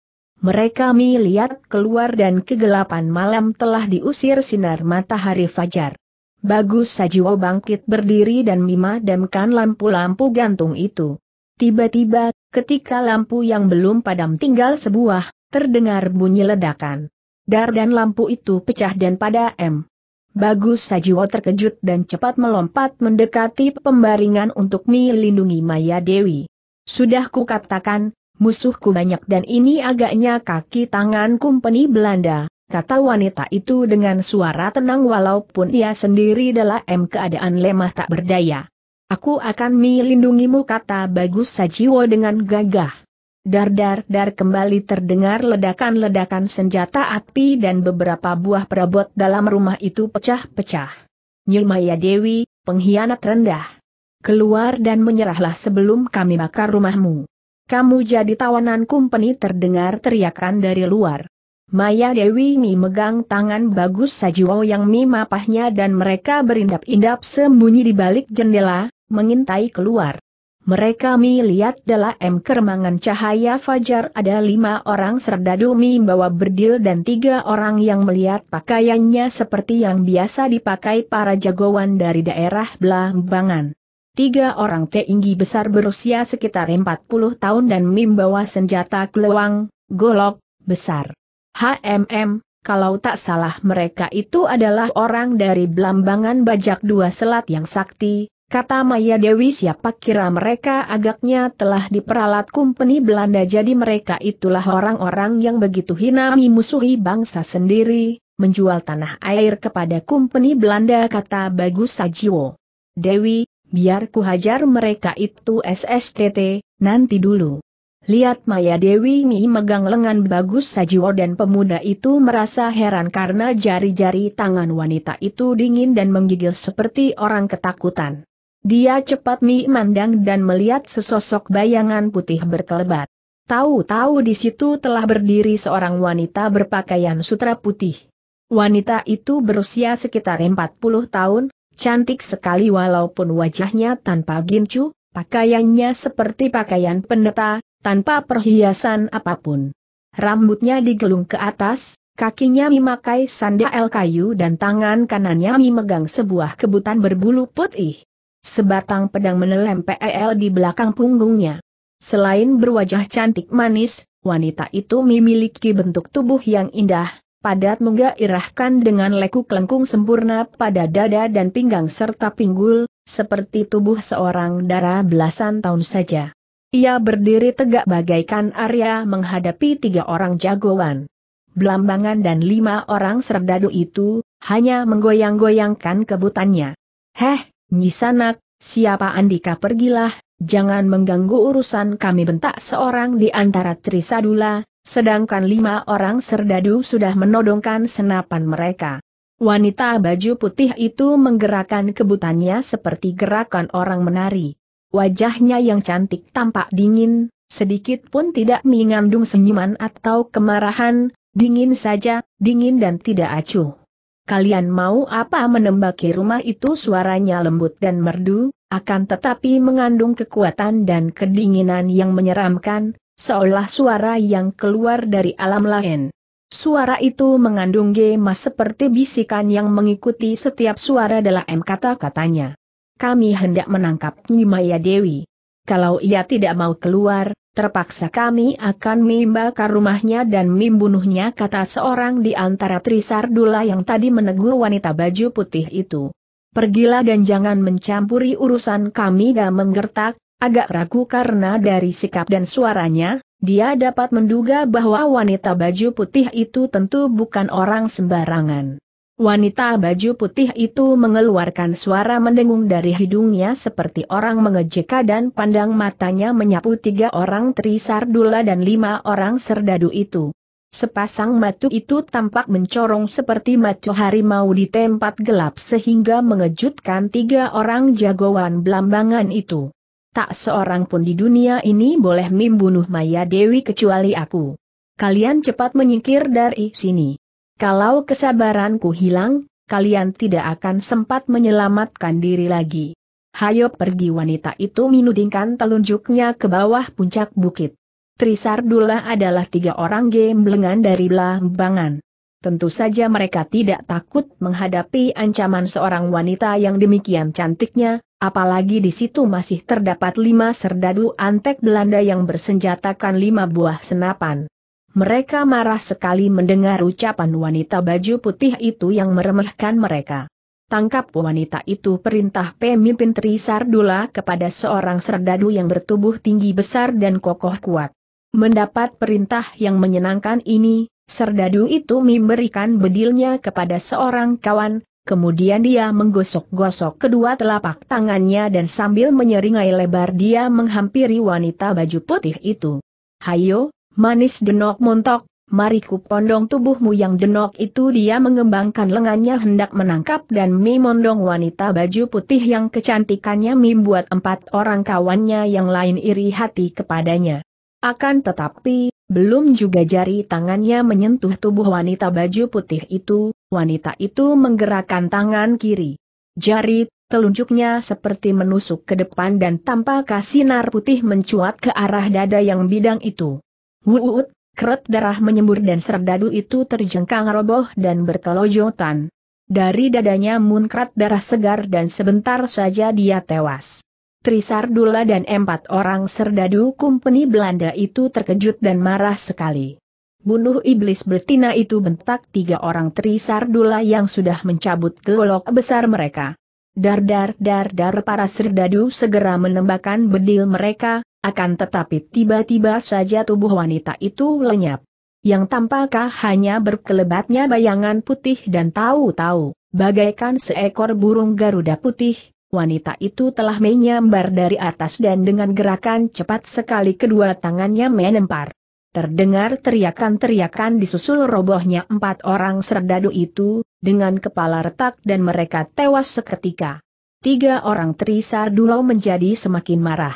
mereka melihat keluar dan kegelapan malam telah diusir sinar matahari fajar. Bagus Sajiwo bangkit berdiri dan memadamkan lampu-lampu gantung itu. Tiba-tiba, ketika lampu yang belum padam tinggal sebuah, terdengar bunyi ledakan. Dar dan lampu itu pecah dan pada M. Bagus Sajiwo terkejut dan cepat melompat mendekati pembaringan untuk melindungi Maya Dewi. Sudah kukatakan, musuhku banyak dan ini agaknya kaki tangan kumpeni Belanda, kata wanita itu dengan suara tenang walaupun ia sendiri dalam keadaan lemah tak berdaya. Aku akan melindungimu kata Bagus Sajiwo dengan gagah. Dar-dar-dar kembali terdengar ledakan-ledakan senjata api dan beberapa buah perabot dalam rumah itu pecah-pecah. Nyumaya Dewi, pengkhianat rendah. Keluar dan menyerahlah sebelum kami bakar rumahmu. Kamu jadi tawanan kumpeni terdengar teriakan dari luar. Maya Dewi Mi megang tangan bagus Sajiwo yang Mi mapahnya dan mereka berindap-indap sembunyi di balik jendela, mengintai keluar. Mereka Mi lihat dalam kermangan cahaya fajar ada lima orang serdadu Mi bawa berdil dan tiga orang yang melihat pakaiannya seperti yang biasa dipakai para jagoan dari daerah Blambangan. Tiga orang tinggi besar berusia sekitar 40 tahun dan membawa senjata keluang, golok, besar. HMM, kalau tak salah mereka itu adalah orang dari blambangan Bajak Dua Selat yang sakti, kata Maya Dewi siapa kira mereka agaknya telah diperalat kumpeni Belanda jadi mereka itulah orang-orang yang begitu hina memusuhi bangsa sendiri, menjual tanah air kepada kumpeni Belanda kata Bagus Sajiwo. Dewi, biar ku hajar mereka itu SSTT, nanti dulu. Lihat Maya Dewi Mi megang lengan bagus Sajiwo dan pemuda itu merasa heran karena jari-jari tangan wanita itu dingin dan menggigil seperti orang ketakutan. Dia cepat Mi mandang dan melihat sesosok bayangan putih berkelebat. Tahu-tahu di situ telah berdiri seorang wanita berpakaian sutra putih. Wanita itu berusia sekitar 40 tahun, Cantik sekali walaupun wajahnya tanpa gincu, pakaiannya seperti pakaian pendeta, tanpa perhiasan apapun. Rambutnya digelung ke atas, kakinya memakai sandal kayu dan tangan kanannya memegang sebuah kebutan berbulu putih. Sebatang pedang menelempel di belakang punggungnya. Selain berwajah cantik manis, wanita itu memiliki bentuk tubuh yang indah, padat menggairahkan dengan lekuk lengkung sempurna pada dada dan pinggang serta pinggul, seperti tubuh seorang darah belasan tahun saja. Ia berdiri tegak bagaikan Arya menghadapi tiga orang jagoan. Belambangan dan lima orang serdadu itu, hanya menggoyang-goyangkan kebutannya. Heh, Nyisanak, siapa Andika pergilah, jangan mengganggu urusan kami bentak seorang di antara Trisadula, Sedangkan lima orang serdadu sudah menodongkan senapan mereka. Wanita baju putih itu menggerakkan kebutannya seperti gerakan orang menari. Wajahnya yang cantik tampak dingin, sedikit pun tidak mengandung senyuman atau kemarahan, dingin saja, dingin dan tidak acuh. Kalian mau apa menembaki rumah itu suaranya lembut dan merdu, akan tetapi mengandung kekuatan dan kedinginan yang menyeramkan, seolah suara yang keluar dari alam lain. Suara itu mengandung gemas seperti bisikan yang mengikuti setiap suara dalam kata-katanya. Kami hendak menangkap Nyimaya Dewi. Kalau ia tidak mau keluar, terpaksa kami akan membakar rumahnya dan membunuhnya kata seorang di antara Trisardula yang tadi menegur wanita baju putih itu. Pergilah dan jangan mencampuri urusan kami dan menggertak, Agak ragu karena dari sikap dan suaranya, dia dapat menduga bahwa wanita baju putih itu tentu bukan orang sembarangan. Wanita baju putih itu mengeluarkan suara mendengung dari hidungnya seperti orang mengejek dan pandang matanya menyapu tiga orang trisar dula dan lima orang Serdadu itu. Sepasang matu itu tampak mencorong seperti matu harimau di tempat gelap sehingga mengejutkan tiga orang jagoan belambangan itu. Tak seorang pun di dunia ini boleh membunuh Maya Dewi kecuali aku. Kalian cepat menyingkir dari sini. Kalau kesabaranku hilang, kalian tidak akan sempat menyelamatkan diri lagi. Hayo pergi wanita itu menudingkan telunjuknya ke bawah puncak bukit. Trisardula adalah tiga orang gemblengan dari Belambangan. Tentu saja mereka tidak takut menghadapi ancaman seorang wanita yang demikian cantiknya, apalagi di situ masih terdapat lima serdadu antek Belanda yang bersenjatakan lima buah senapan. Mereka marah sekali mendengar ucapan wanita baju putih itu yang meremehkan mereka. Tangkap wanita itu perintah pemimpin Trisardula kepada seorang serdadu yang bertubuh tinggi besar dan kokoh kuat. Mendapat perintah yang menyenangkan ini, Serdadu itu memberikan bedilnya kepada seorang kawan, Kemudian dia menggosok-gosok kedua telapak tangannya dan sambil menyeringai lebar dia menghampiri wanita baju putih itu. Hayo, manis denok montok, mariku pondong tubuhmu yang denok itu dia mengembangkan lengannya hendak menangkap dan memondong wanita baju putih yang kecantikannya membuat empat orang kawannya yang lain iri hati kepadanya. Akan tetapi, belum juga jari tangannya menyentuh tubuh wanita baju putih itu, wanita itu menggerakkan tangan kiri. Jari telunjuknya seperti menusuk ke depan dan tanpa kasinar putih mencuat ke arah dada yang bidang itu. Wuut, keret darah menyembur dan serdadu itu terjengkang roboh dan berkelojotan. Dari dadanya munkrat darah segar dan sebentar saja dia tewas. Trisardula dan empat orang serdadu kumpeni Belanda itu terkejut dan marah sekali. Bunuh iblis betina itu bentak tiga orang Trisardula yang sudah mencabut golok besar mereka. Dar-dar-dar-dar para serdadu segera menembakkan bedil mereka, akan tetapi tiba-tiba saja tubuh wanita itu lenyap. Yang tampakkah hanya berkelebatnya bayangan putih dan tahu-tahu, bagaikan seekor burung Garuda putih, wanita itu telah menyambar dari atas dan dengan gerakan cepat sekali kedua tangannya menempar. Terdengar teriakan-teriakan disusul robohnya empat orang serdadu itu, dengan kepala retak dan mereka tewas seketika. Tiga orang terisar dulu menjadi semakin marah.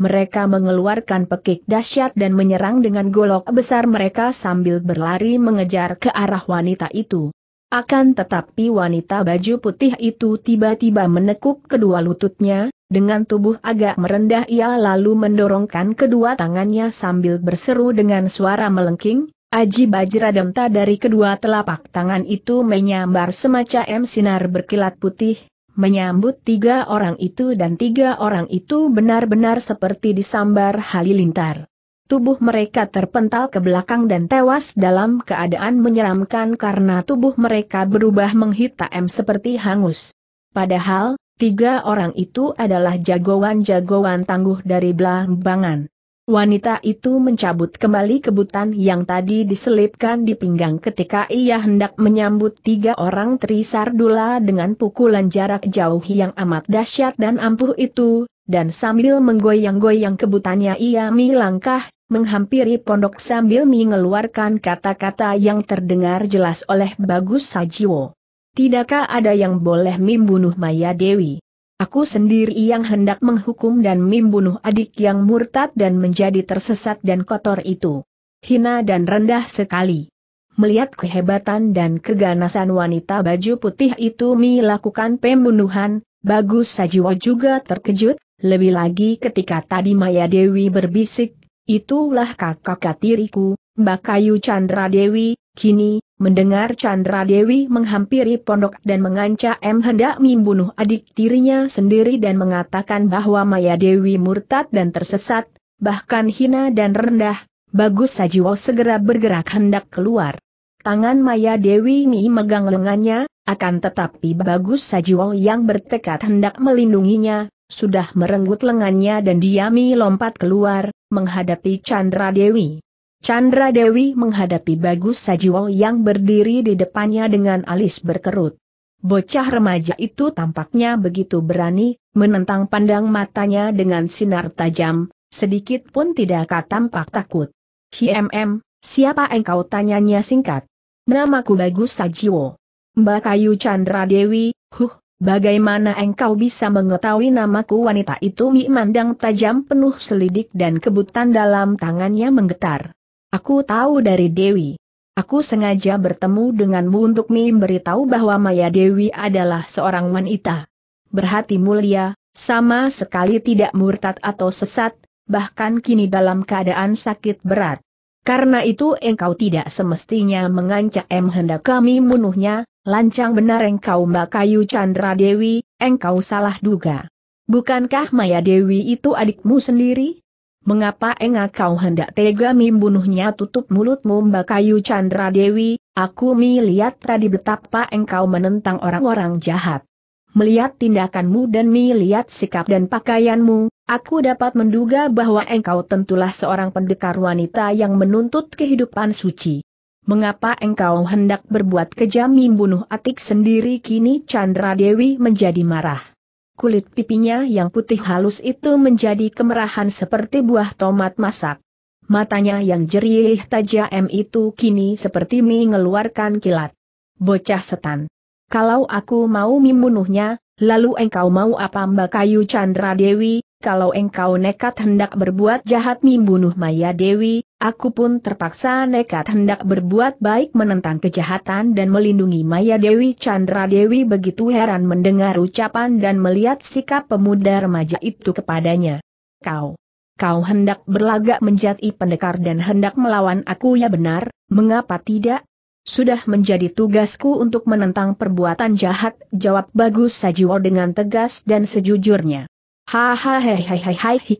Mereka mengeluarkan pekik dahsyat dan menyerang dengan golok besar mereka sambil berlari mengejar ke arah wanita itu. Akan tetapi wanita baju putih itu tiba-tiba menekuk kedua lututnya, dengan tubuh agak merendah ia lalu mendorongkan kedua tangannya sambil berseru dengan suara melengking, Aji Bajradamta dari kedua telapak tangan itu menyambar semacam sinar berkilat putih, menyambut tiga orang itu dan tiga orang itu benar-benar seperti disambar halilintar. Tubuh mereka terpental ke belakang dan tewas dalam keadaan menyeramkan karena tubuh mereka berubah menghitam seperti hangus. Padahal, tiga orang itu adalah jagoan-jagoan tangguh dari Blambangan. Wanita itu mencabut kembali kebutan yang tadi diselipkan di pinggang ketika ia hendak menyambut tiga orang Trisardula dengan pukulan jarak jauh yang amat dahsyat dan ampuh itu, dan sambil menggoyang-goyang kebutannya ia milangkah, menghampiri pondok sambil mengeluarkan kata-kata yang terdengar jelas oleh Bagus Sajiwo. Tidakkah ada yang boleh membunuh Maya Dewi? Aku sendiri yang hendak menghukum dan membunuh adik yang murtad dan menjadi tersesat dan kotor itu. Hina dan rendah sekali. Melihat kehebatan dan keganasan wanita baju putih itu melakukan pembunuhan, Bagus Sajiwo juga terkejut, lebih lagi ketika tadi Maya Dewi berbisik, Itulah kakak tiriku, Mbak Kayu Chandra Dewi, kini, mendengar Chandra Dewi menghampiri pondok dan mengancam hendak membunuh adik tirinya sendiri dan mengatakan bahwa Maya Dewi murtad dan tersesat, bahkan hina dan rendah, Bagus Sajiwo segera bergerak hendak keluar. Tangan Maya Dewi ini megang lengannya, akan tetapi Bagus Sajiwo yang bertekad hendak melindunginya, sudah merenggut lengannya dan diami lompat keluar, menghadapi Chandra Dewi. Chandra Dewi menghadapi Bagus Sajiwo yang berdiri di depannya dengan alis berkerut. Bocah remaja itu tampaknya begitu berani, menentang pandang matanya dengan sinar tajam, sedikit pun tidak tampak takut. HMM, siapa engkau tanyanya singkat? Namaku Bagus Sajiwo. Mbak Kayu Chandra Dewi, huh, Bagaimana engkau bisa mengetahui namaku wanita itu Mi mandang tajam penuh selidik dan kebutan dalam tangannya menggetar. Aku tahu dari Dewi. Aku sengaja bertemu denganmu untuk Mi beritahu bahwa Maya Dewi adalah seorang wanita. Berhati mulia, sama sekali tidak murtad atau sesat, bahkan kini dalam keadaan sakit berat. Karena itu engkau tidak semestinya mengancam hendak kami bunuhnya, Lancang benar engkau Mbak Kayu Chandra Dewi, engkau salah duga. Bukankah Maya Dewi itu adikmu sendiri? Mengapa engkau hendak tega membunuhnya tutup mulutmu Mbak Kayu Chandra Dewi, aku melihat tadi betapa engkau menentang orang-orang jahat. Melihat tindakanmu dan melihat sikap dan pakaianmu, aku dapat menduga bahwa engkau tentulah seorang pendekar wanita yang menuntut kehidupan suci. Mengapa engkau hendak berbuat kejam membunuh atik sendiri kini Chandra Dewi menjadi marah. Kulit pipinya yang putih halus itu menjadi kemerahan seperti buah tomat masak. Matanya yang jerih tajam itu kini seperti mengeluarkan kilat. Bocah setan. Kalau aku mau membunuhnya, lalu engkau mau apa Mbak Kayu Chandra Dewi, kalau engkau nekat hendak berbuat jahat membunuh Maya Dewi, Aku pun terpaksa nekat hendak berbuat baik menentang kejahatan dan melindungi Maya Dewi Chandra Dewi begitu heran mendengar ucapan dan melihat sikap pemuda remaja itu kepadanya. Kau, kau hendak berlagak menjadi pendekar dan hendak melawan aku ya benar, mengapa tidak? Sudah menjadi tugasku untuk menentang perbuatan jahat, jawab Bagus Sajiwo dengan tegas dan sejujurnya. Hahaha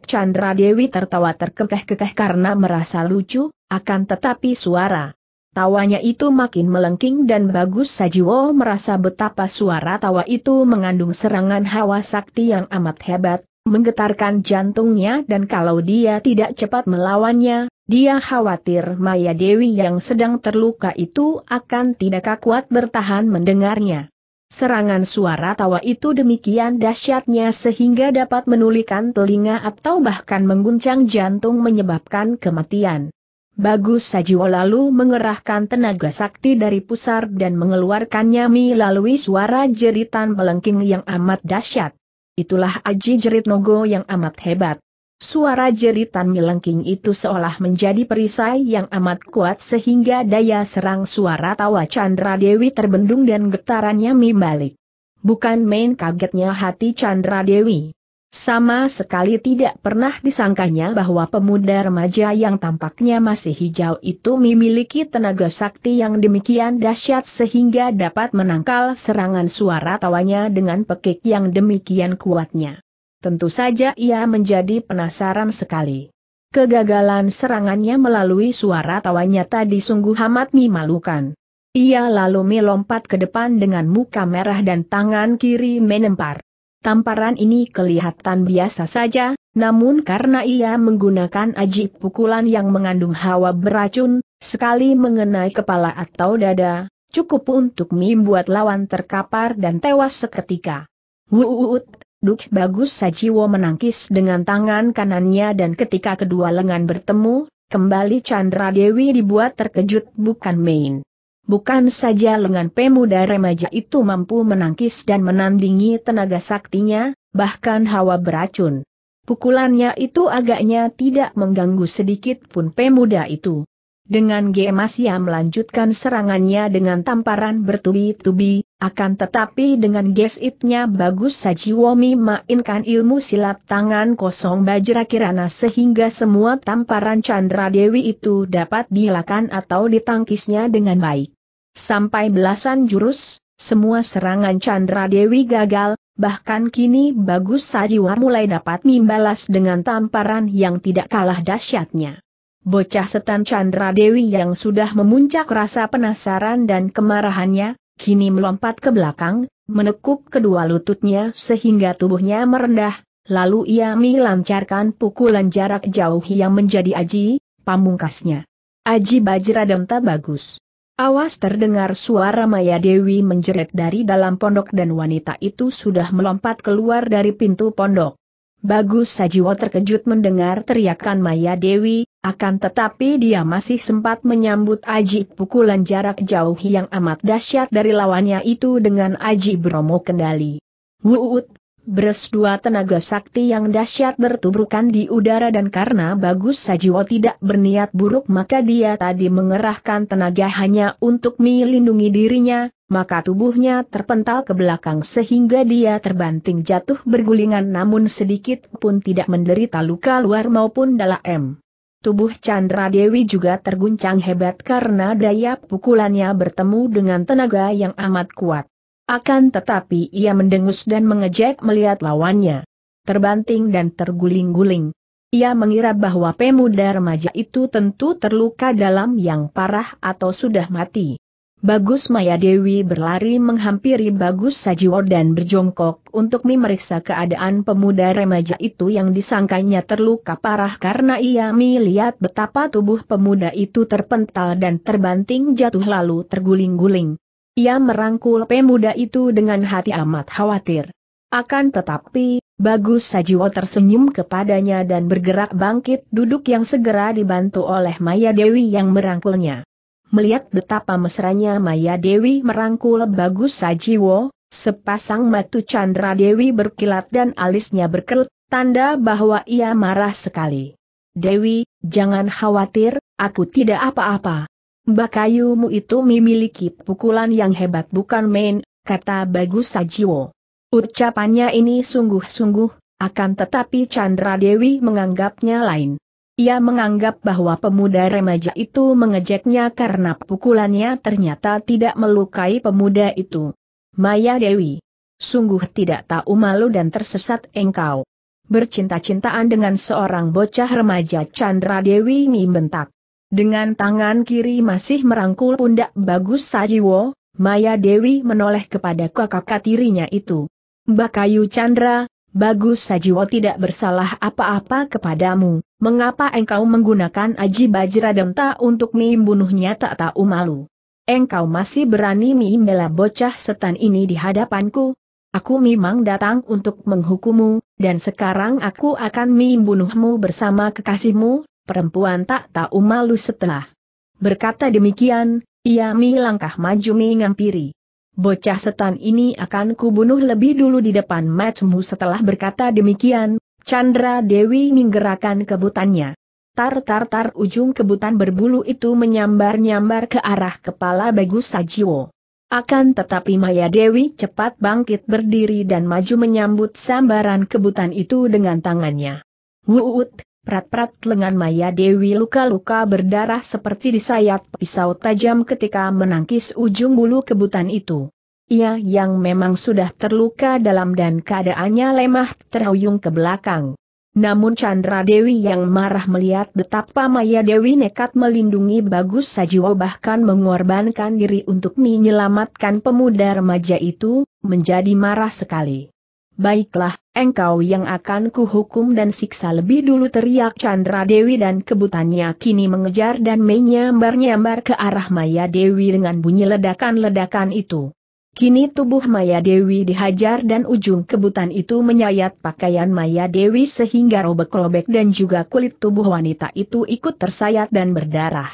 Chandra Dewi tertawa terkekeh-kekeh karena merasa lucu, akan tetapi suara Tawanya itu makin melengking dan bagus Sajiwo merasa betapa suara tawa itu mengandung serangan hawa sakti yang amat hebat, menggetarkan jantungnya dan kalau dia tidak cepat melawannya, dia khawatir Maya Dewi yang sedang terluka itu akan tidak kuat bertahan mendengarnya. Serangan suara tawa itu demikian dahsyatnya sehingga dapat menulikan telinga atau bahkan mengguncang jantung menyebabkan kematian. Bagus Sajiwo lalu mengerahkan tenaga sakti dari pusar dan mengeluarkannya melalui suara jeritan melengking yang amat dahsyat. Itulah aji jerit nogo yang amat hebat. Suara jeritan melengking itu seolah menjadi perisai yang amat kuat sehingga daya serang suara tawa Chandra Dewi terbendung dan getarannya membalik. Bukan main kagetnya hati Chandra Dewi. Sama sekali tidak pernah disangkanya bahwa pemuda remaja yang tampaknya masih hijau itu memiliki tenaga sakti yang demikian dahsyat sehingga dapat menangkal serangan suara tawanya dengan pekik yang demikian kuatnya tentu saja ia menjadi penasaran sekali. Kegagalan serangannya melalui suara tawanya tadi sungguh amat memalukan. Ia lalu melompat ke depan dengan muka merah dan tangan kiri menempar. Tamparan ini kelihatan biasa saja, namun karena ia menggunakan aji pukulan yang mengandung hawa beracun, sekali mengenai kepala atau dada, cukup untuk membuat lawan terkapar dan tewas seketika. Wuut, Duk bagus Sajiwo menangkis dengan tangan kanannya dan ketika kedua lengan bertemu, kembali Chandra Dewi dibuat terkejut bukan main. Bukan saja lengan pemuda remaja itu mampu menangkis dan menandingi tenaga saktinya, bahkan hawa beracun. Pukulannya itu agaknya tidak mengganggu sedikit pun pemuda itu. Dengan gemas ia melanjutkan serangannya dengan tamparan bertubi-tubi, akan tetapi dengan gesitnya bagus Sajiwomi mainkan ilmu silat tangan kosong Bajra Kirana sehingga semua tamparan Chandra Dewi itu dapat dilakukan atau ditangkisnya dengan baik. Sampai belasan jurus, semua serangan Chandra Dewi gagal, bahkan kini bagus Sajiwa mulai dapat membalas dengan tamparan yang tidak kalah dahsyatnya bocah setan Chandra Dewi yang sudah memuncak rasa penasaran dan kemarahannya, kini melompat ke belakang, menekuk kedua lututnya sehingga tubuhnya merendah, lalu ia melancarkan pukulan jarak jauh yang menjadi aji, pamungkasnya. Aji Bajradamta bagus. Awas terdengar suara Maya Dewi menjerit dari dalam pondok dan wanita itu sudah melompat keluar dari pintu pondok. Bagus Sajiwo terkejut mendengar teriakan Maya Dewi, akan tetapi dia masih sempat menyambut Aji pukulan jarak jauh yang amat dahsyat dari lawannya itu dengan Aji Bromo kendali. Wuut, beres dua tenaga sakti yang dahsyat bertubrukan di udara dan karena Bagus Sajiwo tidak berniat buruk maka dia tadi mengerahkan tenaga hanya untuk melindungi dirinya, maka tubuhnya terpental ke belakang sehingga dia terbanting jatuh bergulingan namun sedikit pun tidak menderita luka luar maupun dalam tubuh Chandra Dewi juga terguncang hebat karena daya pukulannya bertemu dengan tenaga yang amat kuat. Akan tetapi ia mendengus dan mengejek melihat lawannya. Terbanting dan terguling-guling. Ia mengira bahwa pemuda remaja itu tentu terluka dalam yang parah atau sudah mati. Bagus Maya Dewi berlari menghampiri Bagus Sajiwo dan berjongkok untuk memeriksa keadaan pemuda remaja itu yang disangkanya terluka parah karena ia melihat betapa tubuh pemuda itu terpental dan terbanting jatuh lalu terguling-guling. Ia merangkul pemuda itu dengan hati amat khawatir. Akan tetapi, Bagus Sajiwo tersenyum kepadanya dan bergerak bangkit duduk yang segera dibantu oleh Maya Dewi yang merangkulnya. Melihat betapa mesranya Maya Dewi merangkul bagus Sajiwo, sepasang matu Chandra Dewi berkilat dan alisnya berkerut, tanda bahwa ia marah sekali. Dewi, jangan khawatir, aku tidak apa-apa. Bakayumu itu memiliki pukulan yang hebat bukan main, kata Bagus Sajiwo. Ucapannya ini sungguh-sungguh, akan tetapi Chandra Dewi menganggapnya lain. Ia menganggap bahwa pemuda remaja itu mengejeknya karena pukulannya ternyata tidak melukai pemuda itu. Maya Dewi. Sungguh tidak tahu malu dan tersesat engkau. Bercinta-cintaan dengan seorang bocah remaja Chandra Dewi membentak. Dengan tangan kiri masih merangkul pundak bagus Sajiwo, Maya Dewi menoleh kepada kakak tirinya itu. Mbak Bakayu Chandra, Bagus Sajiwo tidak bersalah apa-apa kepadamu, mengapa engkau menggunakan Aji Bajradenta untuk membunuhnya tak tahu malu. Engkau masih berani membela bocah setan ini di hadapanku? Aku memang datang untuk menghukummu, dan sekarang aku akan membunuhmu bersama kekasihmu, perempuan tak tahu malu setelah. Berkata demikian, ia melangkah maju mengampiri bocah setan ini akan kubunuh lebih dulu di depan matchmu setelah berkata demikian, Chandra Dewi menggerakkan kebutannya. Tar-tar-tar ujung kebutan berbulu itu menyambar-nyambar ke arah kepala Bagus Sajiwo. Akan tetapi Maya Dewi cepat bangkit berdiri dan maju menyambut sambaran kebutan itu dengan tangannya. Wuut, Prat-prat lengan Maya Dewi luka-luka berdarah seperti disayat pisau tajam ketika menangkis ujung bulu kebutan itu. Ia yang memang sudah terluka dalam dan keadaannya lemah terhuyung ke belakang. Namun Chandra Dewi yang marah melihat betapa Maya Dewi nekat melindungi Bagus Sajiwo bahkan mengorbankan diri untuk menyelamatkan pemuda remaja itu, menjadi marah sekali. Baiklah, engkau yang akan kuhukum dan siksa lebih dulu teriak Chandra Dewi dan kebutannya kini mengejar dan menyambar-nyambar ke arah Maya Dewi dengan bunyi ledakan-ledakan itu. Kini tubuh Maya Dewi dihajar dan ujung kebutan itu menyayat pakaian Maya Dewi sehingga robek-robek dan juga kulit tubuh wanita itu ikut tersayat dan berdarah.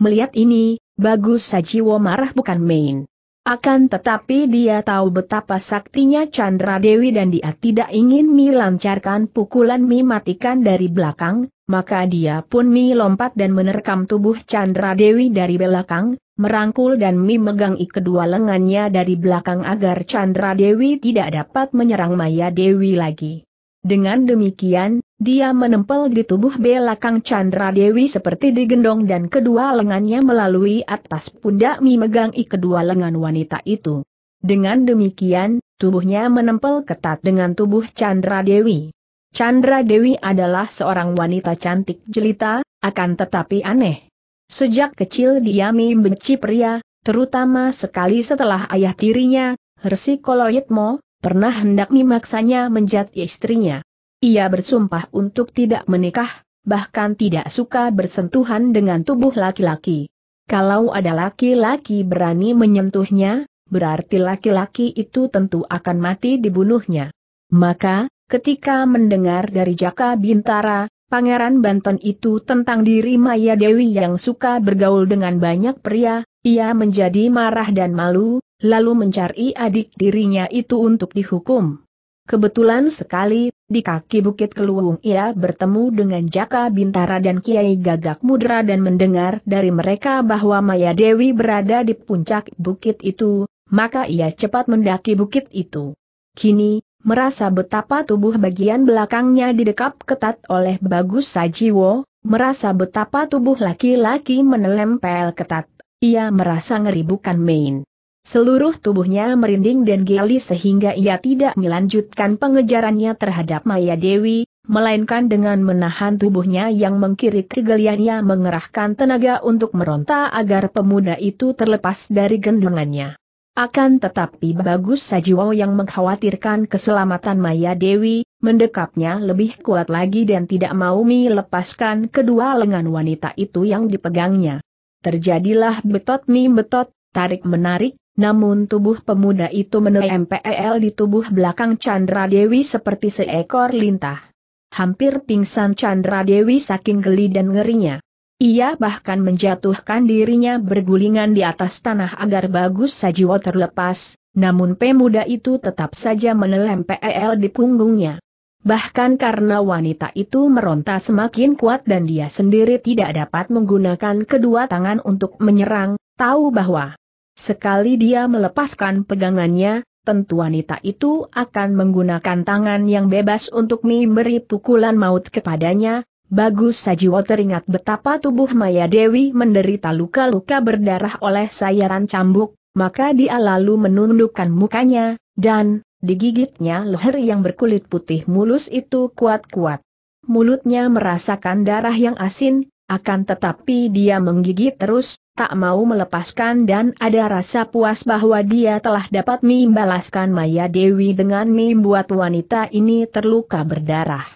Melihat ini, Bagus Sajiwo marah bukan main. Akan tetapi dia tahu betapa saktinya Chandra Dewi dan dia tidak ingin Mi lancarkan pukulan Mi matikan dari belakang, maka dia pun Mi lompat dan menerkam tubuh Chandra Dewi dari belakang, merangkul dan Mi megang kedua lengannya dari belakang agar Chandra Dewi tidak dapat menyerang Maya Dewi lagi. Dengan demikian, dia menempel di tubuh belakang Chandra Dewi seperti digendong dan kedua lengannya melalui atas pundak Mi i kedua lengan wanita itu. Dengan demikian, tubuhnya menempel ketat dengan tubuh Chandra Dewi. Chandra Dewi adalah seorang wanita cantik jelita, akan tetapi aneh. Sejak kecil dia membenci pria, terutama sekali setelah ayah tirinya, Hersi Koloyetmo, pernah hendak memaksanya menjat istrinya. Ia bersumpah untuk tidak menikah, bahkan tidak suka bersentuhan dengan tubuh laki-laki. Kalau ada laki-laki berani menyentuhnya, berarti laki-laki itu tentu akan mati dibunuhnya. Maka, ketika mendengar dari Jaka Bintara, Pangeran Banten itu tentang diri Maya Dewi yang suka bergaul dengan banyak pria, ia menjadi marah dan malu, lalu mencari adik dirinya itu untuk dihukum. Kebetulan sekali, di kaki Bukit Keluwung ia bertemu dengan Jaka Bintara dan Kiai Gagak Mudra dan mendengar dari mereka bahwa Maya Dewi berada di puncak bukit itu, maka ia cepat mendaki bukit itu. Kini, merasa betapa tubuh bagian belakangnya didekap ketat oleh Bagus Sajiwo, merasa betapa tubuh laki-laki menelempel ketat, ia merasa ngeri bukan main. Seluruh tubuhnya merinding dan geli sehingga ia tidak melanjutkan pengejarannya terhadap Maya Dewi, melainkan dengan menahan tubuhnya yang mengkirik kegeliannya mengerahkan tenaga untuk meronta agar pemuda itu terlepas dari gendongannya. Akan tetapi bagus Sajiwo yang mengkhawatirkan keselamatan Maya Dewi, mendekapnya lebih kuat lagi dan tidak mau melepaskan kedua lengan wanita itu yang dipegangnya. Terjadilah betot mi betot, tarik menarik, namun tubuh pemuda itu menempel di tubuh belakang Chandra Dewi seperti seekor lintah. Hampir pingsan Chandra Dewi saking geli dan ngerinya. Ia bahkan menjatuhkan dirinya bergulingan di atas tanah agar bagus sajiwa terlepas, namun pemuda itu tetap saja menelempel di punggungnya. Bahkan karena wanita itu meronta semakin kuat dan dia sendiri tidak dapat menggunakan kedua tangan untuk menyerang, tahu bahwa Sekali dia melepaskan pegangannya, tentu wanita itu akan menggunakan tangan yang bebas untuk memberi pukulan maut kepadanya. Bagus Sajiwo teringat betapa tubuh Maya Dewi menderita luka-luka berdarah oleh sayaran cambuk, maka dia lalu menundukkan mukanya, dan, digigitnya leher yang berkulit putih mulus itu kuat-kuat. Mulutnya merasakan darah yang asin, akan tetapi dia menggigit terus, tak mau melepaskan dan ada rasa puas bahwa dia telah dapat membalaskan Maya Dewi dengan membuat wanita ini terluka berdarah.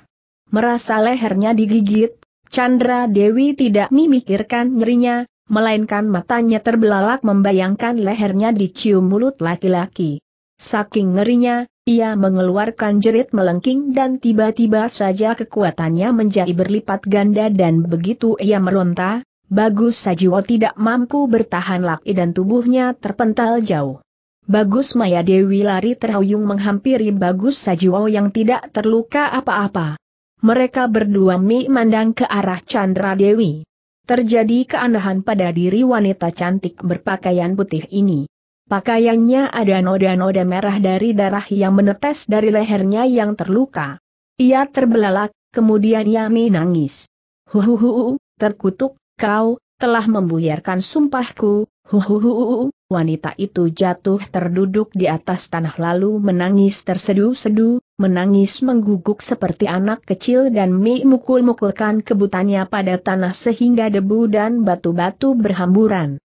Merasa lehernya digigit, Chandra Dewi tidak memikirkan nyerinya, melainkan matanya terbelalak membayangkan lehernya dicium mulut laki-laki. Saking ngerinya, ia mengeluarkan jerit melengking dan tiba-tiba saja kekuatannya menjadi berlipat ganda dan begitu ia meronta, Bagus Sajiwo tidak mampu bertahan laki dan tubuhnya terpental jauh. Bagus Maya Dewi lari terhuyung menghampiri Bagus Sajiwo yang tidak terluka apa-apa. Mereka berdua mi mandang ke arah Chandra Dewi. Terjadi keanehan pada diri wanita cantik berpakaian putih ini. Pakaiannya ada noda-noda merah dari darah yang menetes dari lehernya yang terluka. Ia terbelalak, kemudian ia menangis. Huhuhu, terkutuk, kau, telah membuyarkan sumpahku, huhuhuhu, wanita itu jatuh terduduk di atas tanah lalu menangis tersedu-sedu, menangis mengguguk seperti anak kecil dan Mi mukul-mukulkan kebutannya pada tanah sehingga debu dan batu-batu berhamburan.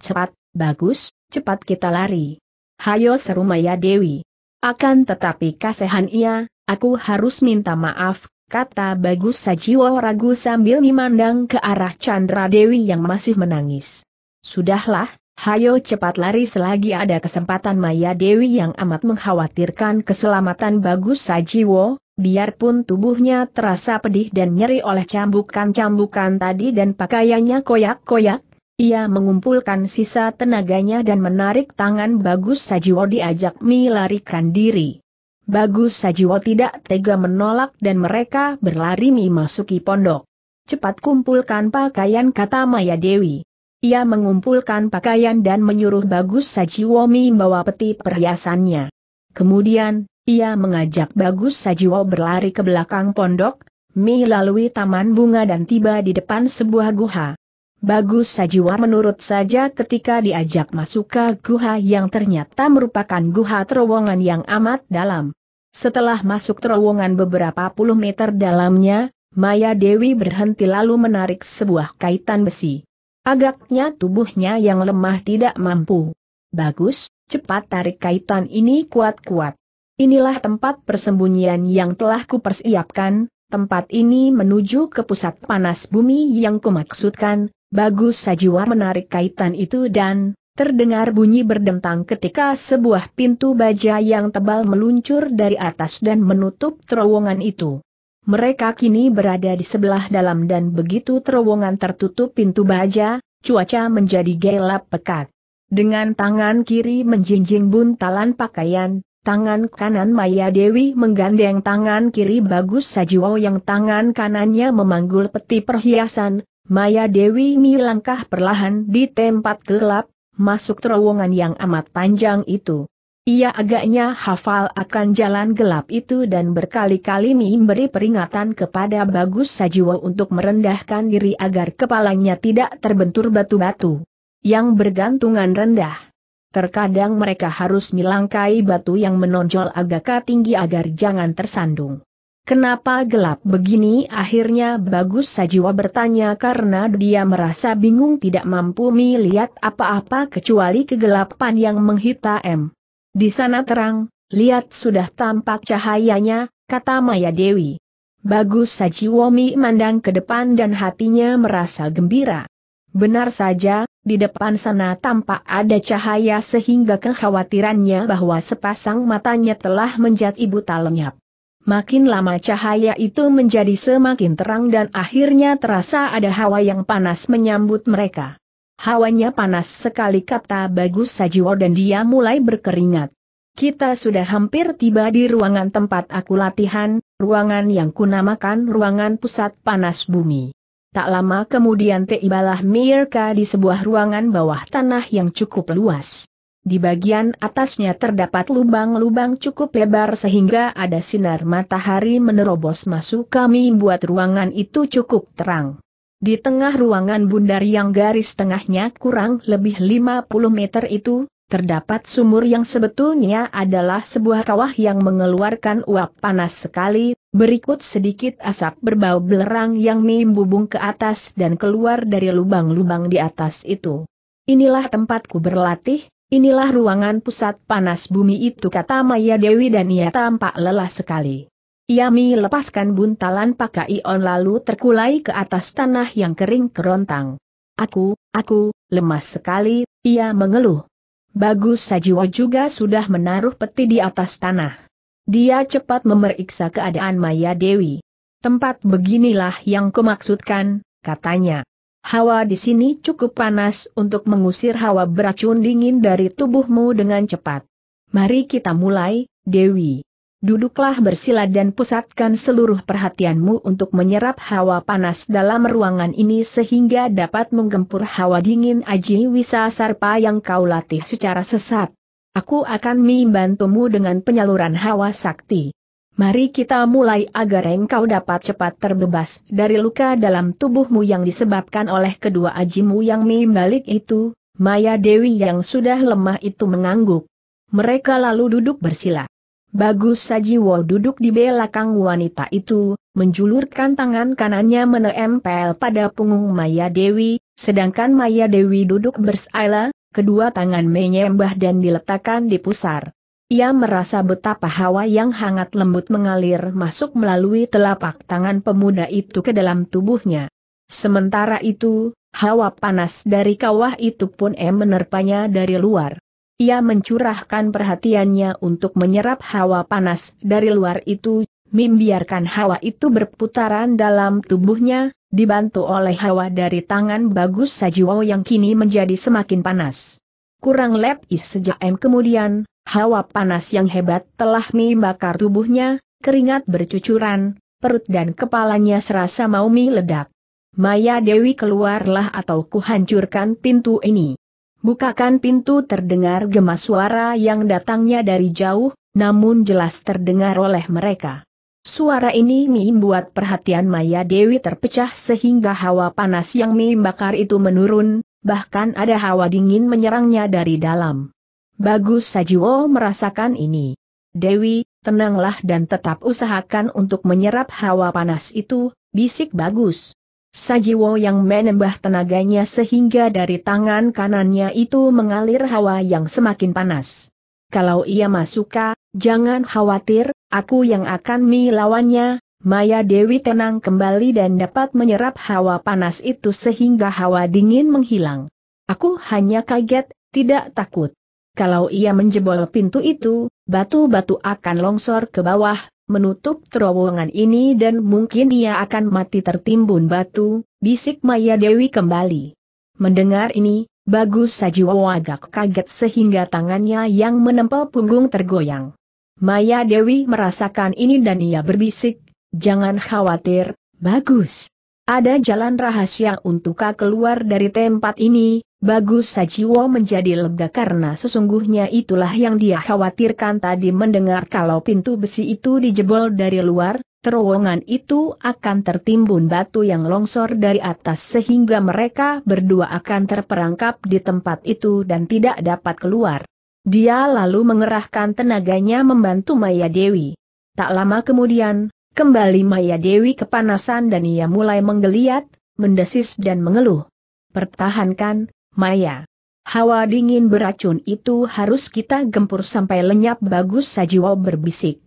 Cepat, bagus, cepat kita lari. Hayo seru Maya Dewi. Akan tetapi kasihan ia, aku harus minta maaf, kata Bagus sajiwa ragu sambil memandang ke arah Chandra Dewi yang masih menangis. Sudahlah, hayo cepat lari selagi ada kesempatan Maya Dewi yang amat mengkhawatirkan keselamatan Bagus sajiwa, Biarpun tubuhnya terasa pedih dan nyeri oleh cambukan-cambukan tadi dan pakaiannya koyak-koyak, ia mengumpulkan sisa tenaganya dan menarik tangan Bagus Sajiwo diajak melarikan diri. Bagus Sajiwo tidak tega menolak dan mereka berlari memasuki pondok. Cepat kumpulkan pakaian kata Maya Dewi. Ia mengumpulkan pakaian dan menyuruh Bagus Sajiwo membawa peti perhiasannya. Kemudian, ia mengajak Bagus Sajiwo berlari ke belakang pondok, melalui taman bunga dan tiba di depan sebuah guha. Bagus Sajiwa menurut saja ketika diajak masuk ke guha yang ternyata merupakan guha terowongan yang amat dalam. Setelah masuk terowongan beberapa puluh meter dalamnya, Maya Dewi berhenti lalu menarik sebuah kaitan besi. Agaknya tubuhnya yang lemah tidak mampu. Bagus, cepat tarik kaitan ini kuat-kuat. Inilah tempat persembunyian yang telah kupersiapkan, tempat ini menuju ke pusat panas bumi yang kumaksudkan, Bagus Sajiwa menarik kaitan itu dan, Terdengar bunyi berdentang ketika sebuah pintu baja yang tebal meluncur dari atas dan menutup terowongan itu. Mereka kini berada di sebelah dalam dan begitu terowongan tertutup pintu baja, cuaca menjadi gelap pekat. Dengan tangan kiri menjinjing buntalan pakaian, tangan kanan Maya Dewi menggandeng tangan kiri Bagus Sajiwo yang tangan kanannya memanggul peti perhiasan, Maya Dewi Mi perlahan di tempat gelap, masuk terowongan yang amat panjang itu. Ia agaknya hafal akan jalan gelap itu dan berkali-kali memberi peringatan kepada Bagus Sajiwo untuk merendahkan diri agar kepalanya tidak terbentur batu-batu yang bergantungan rendah. Terkadang mereka harus melangkai batu yang menonjol agak tinggi agar jangan tersandung. Kenapa gelap begini? Akhirnya Bagus Sajiwa bertanya karena dia merasa bingung tidak mampu melihat apa-apa kecuali kegelapan yang menghitam. Di sana terang, lihat sudah tampak cahayanya, kata Maya Dewi. Bagus Sajiwomi mandang ke depan dan hatinya merasa gembira. Benar saja, di depan sana tampak ada cahaya sehingga kekhawatirannya bahwa sepasang matanya telah menjadi buta lenyap. Makin lama cahaya itu menjadi semakin terang dan akhirnya terasa ada hawa yang panas menyambut mereka. Hawanya panas sekali kata Bagus Sajiwo dan dia mulai berkeringat. Kita sudah hampir tiba di ruangan tempat aku latihan, ruangan yang kunamakan ruangan pusat panas bumi. Tak lama kemudian lah Mirka di sebuah ruangan bawah tanah yang cukup luas. Di bagian atasnya terdapat lubang-lubang cukup lebar sehingga ada sinar matahari menerobos masuk kami buat ruangan itu cukup terang. Di tengah ruangan bundar yang garis tengahnya kurang lebih 50 meter itu, terdapat sumur yang sebetulnya adalah sebuah kawah yang mengeluarkan uap panas sekali, berikut sedikit asap berbau belerang yang membubung ke atas dan keluar dari lubang-lubang di atas itu. Inilah tempatku berlatih, Inilah ruangan pusat panas bumi itu kata Maya Dewi dan ia tampak lelah sekali. Yami lepaskan buntalan pakai on lalu terkulai ke atas tanah yang kering kerontang. Aku, aku, lemas sekali, ia mengeluh. Bagus Sajiwo juga sudah menaruh peti di atas tanah. Dia cepat memeriksa keadaan Maya Dewi. Tempat beginilah yang kumaksudkan, katanya. Hawa di sini cukup panas untuk mengusir hawa beracun dingin dari tubuhmu dengan cepat. Mari kita mulai, Dewi. Duduklah bersila dan pusatkan seluruh perhatianmu untuk menyerap hawa panas dalam ruangan ini sehingga dapat menggempur hawa dingin Aji Wisa Sarpa yang kau latih secara sesat. Aku akan membantumu dengan penyaluran hawa sakti. Mari kita mulai agar engkau dapat cepat terbebas dari luka dalam tubuhmu yang disebabkan oleh kedua ajimu yang membalik itu, Maya Dewi yang sudah lemah itu mengangguk. Mereka lalu duduk bersila. Bagus Wo duduk di belakang wanita itu, menjulurkan tangan kanannya menempel pada punggung Maya Dewi, sedangkan Maya Dewi duduk bersaila, kedua tangan menyembah dan diletakkan di pusar. Ia merasa betapa hawa yang hangat lembut mengalir masuk melalui telapak tangan pemuda itu ke dalam tubuhnya. Sementara itu, hawa panas dari kawah itu pun em menerpanya dari luar. Ia mencurahkan perhatiannya untuk menyerap hawa panas dari luar itu, membiarkan hawa itu berputaran dalam tubuhnya, dibantu oleh hawa dari tangan bagus Sajiwo yang kini menjadi semakin panas. Kurang lebih m kemudian, Hawa panas yang hebat telah membakar tubuhnya, keringat bercucuran, perut dan kepalanya serasa mau meledak. Maya Dewi keluarlah atau kuhancurkan pintu ini. Bukakan pintu terdengar gemas suara yang datangnya dari jauh, namun jelas terdengar oleh mereka. Suara ini membuat perhatian Maya Dewi terpecah sehingga hawa panas yang membakar itu menurun, bahkan ada hawa dingin menyerangnya dari dalam. Bagus Sajiwo merasakan ini. Dewi, tenanglah dan tetap usahakan untuk menyerap hawa panas itu, bisik bagus. Sajiwo yang menembah tenaganya sehingga dari tangan kanannya itu mengalir hawa yang semakin panas. Kalau ia masuka, jangan khawatir, aku yang akan melawannya, Maya Dewi tenang kembali dan dapat menyerap hawa panas itu sehingga hawa dingin menghilang. Aku hanya kaget, tidak takut. Kalau ia menjebol pintu itu, batu-batu akan longsor ke bawah, menutup terowongan ini dan mungkin ia akan mati tertimbun batu, bisik Maya Dewi kembali. Mendengar ini, Bagus Sajiwo agak kaget sehingga tangannya yang menempel punggung tergoyang. Maya Dewi merasakan ini dan ia berbisik, jangan khawatir, bagus. Ada jalan rahasia untuk kau keluar dari tempat ini, bagus Sajiwo menjadi lega karena sesungguhnya itulah yang dia khawatirkan tadi mendengar kalau pintu besi itu dijebol dari luar, terowongan itu akan tertimbun batu yang longsor dari atas sehingga mereka berdua akan terperangkap di tempat itu dan tidak dapat keluar. Dia lalu mengerahkan tenaganya membantu Maya Dewi. Tak lama kemudian, Kembali Maya Dewi kepanasan dan ia mulai menggeliat, mendesis dan mengeluh. Pertahankan, Maya. Hawa dingin beracun itu harus kita gempur sampai lenyap bagus sajiwa berbisik.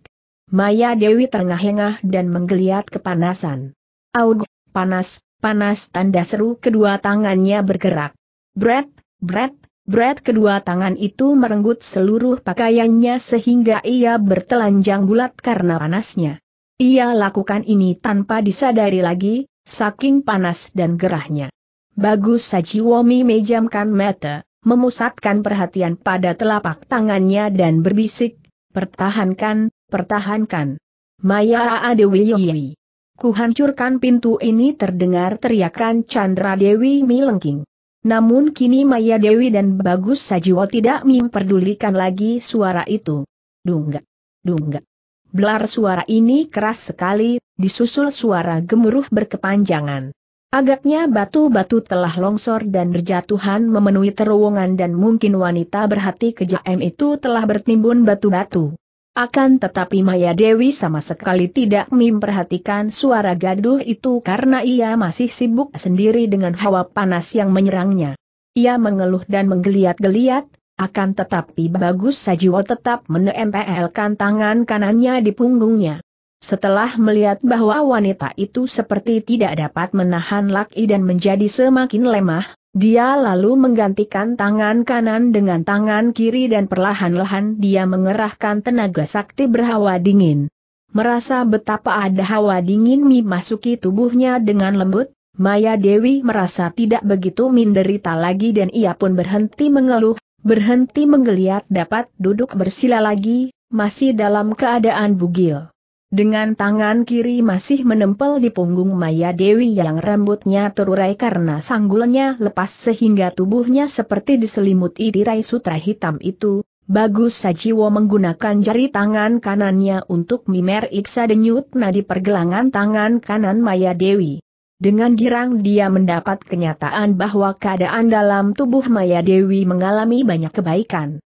Maya Dewi terengah-engah dan menggeliat kepanasan. Aug, panas, panas tanda seru kedua tangannya bergerak. Bret, bret, bret kedua tangan itu merenggut seluruh pakaiannya sehingga ia bertelanjang bulat karena panasnya. Ia lakukan ini tanpa disadari lagi, saking panas dan gerahnya. Bagus Sajiwomi mejamkan mata, memusatkan perhatian pada telapak tangannya dan berbisik, pertahankan, pertahankan. Maya Adewiyoyi. Kuhancurkan pintu ini terdengar teriakan Chandra Dewi Milengking. Namun kini Maya Dewi dan Bagus Sajiwo tidak memperdulikan lagi suara itu. Dunggak, dunggak, Belar suara ini keras sekali, disusul suara gemuruh berkepanjangan. Agaknya batu-batu telah longsor dan berjatuhan memenuhi terowongan dan mungkin wanita berhati kejam itu telah bertimbun batu-batu. Akan tetapi Maya Dewi sama sekali tidak memperhatikan suara gaduh itu karena ia masih sibuk sendiri dengan hawa panas yang menyerangnya. Ia mengeluh dan menggeliat-geliat, akan tetapi Bagus Sajiwo tetap menempelkan tangan kanannya di punggungnya. Setelah melihat bahwa wanita itu seperti tidak dapat menahan laki dan menjadi semakin lemah, dia lalu menggantikan tangan kanan dengan tangan kiri dan perlahan-lahan dia mengerahkan tenaga sakti berhawa dingin. Merasa betapa ada hawa dingin memasuki tubuhnya dengan lembut, Maya Dewi merasa tidak begitu menderita lagi dan ia pun berhenti mengeluh, berhenti menggeliat dapat duduk bersila lagi, masih dalam keadaan bugil. Dengan tangan kiri masih menempel di punggung Maya Dewi yang rambutnya terurai karena sanggulnya lepas sehingga tubuhnya seperti diselimuti tirai sutra hitam itu, Bagus Sajiwo menggunakan jari tangan kanannya untuk mimer iksa denyut nadi pergelangan tangan kanan Maya Dewi. Dengan girang dia mendapat kenyataan bahwa keadaan dalam tubuh Maya Dewi mengalami banyak kebaikan.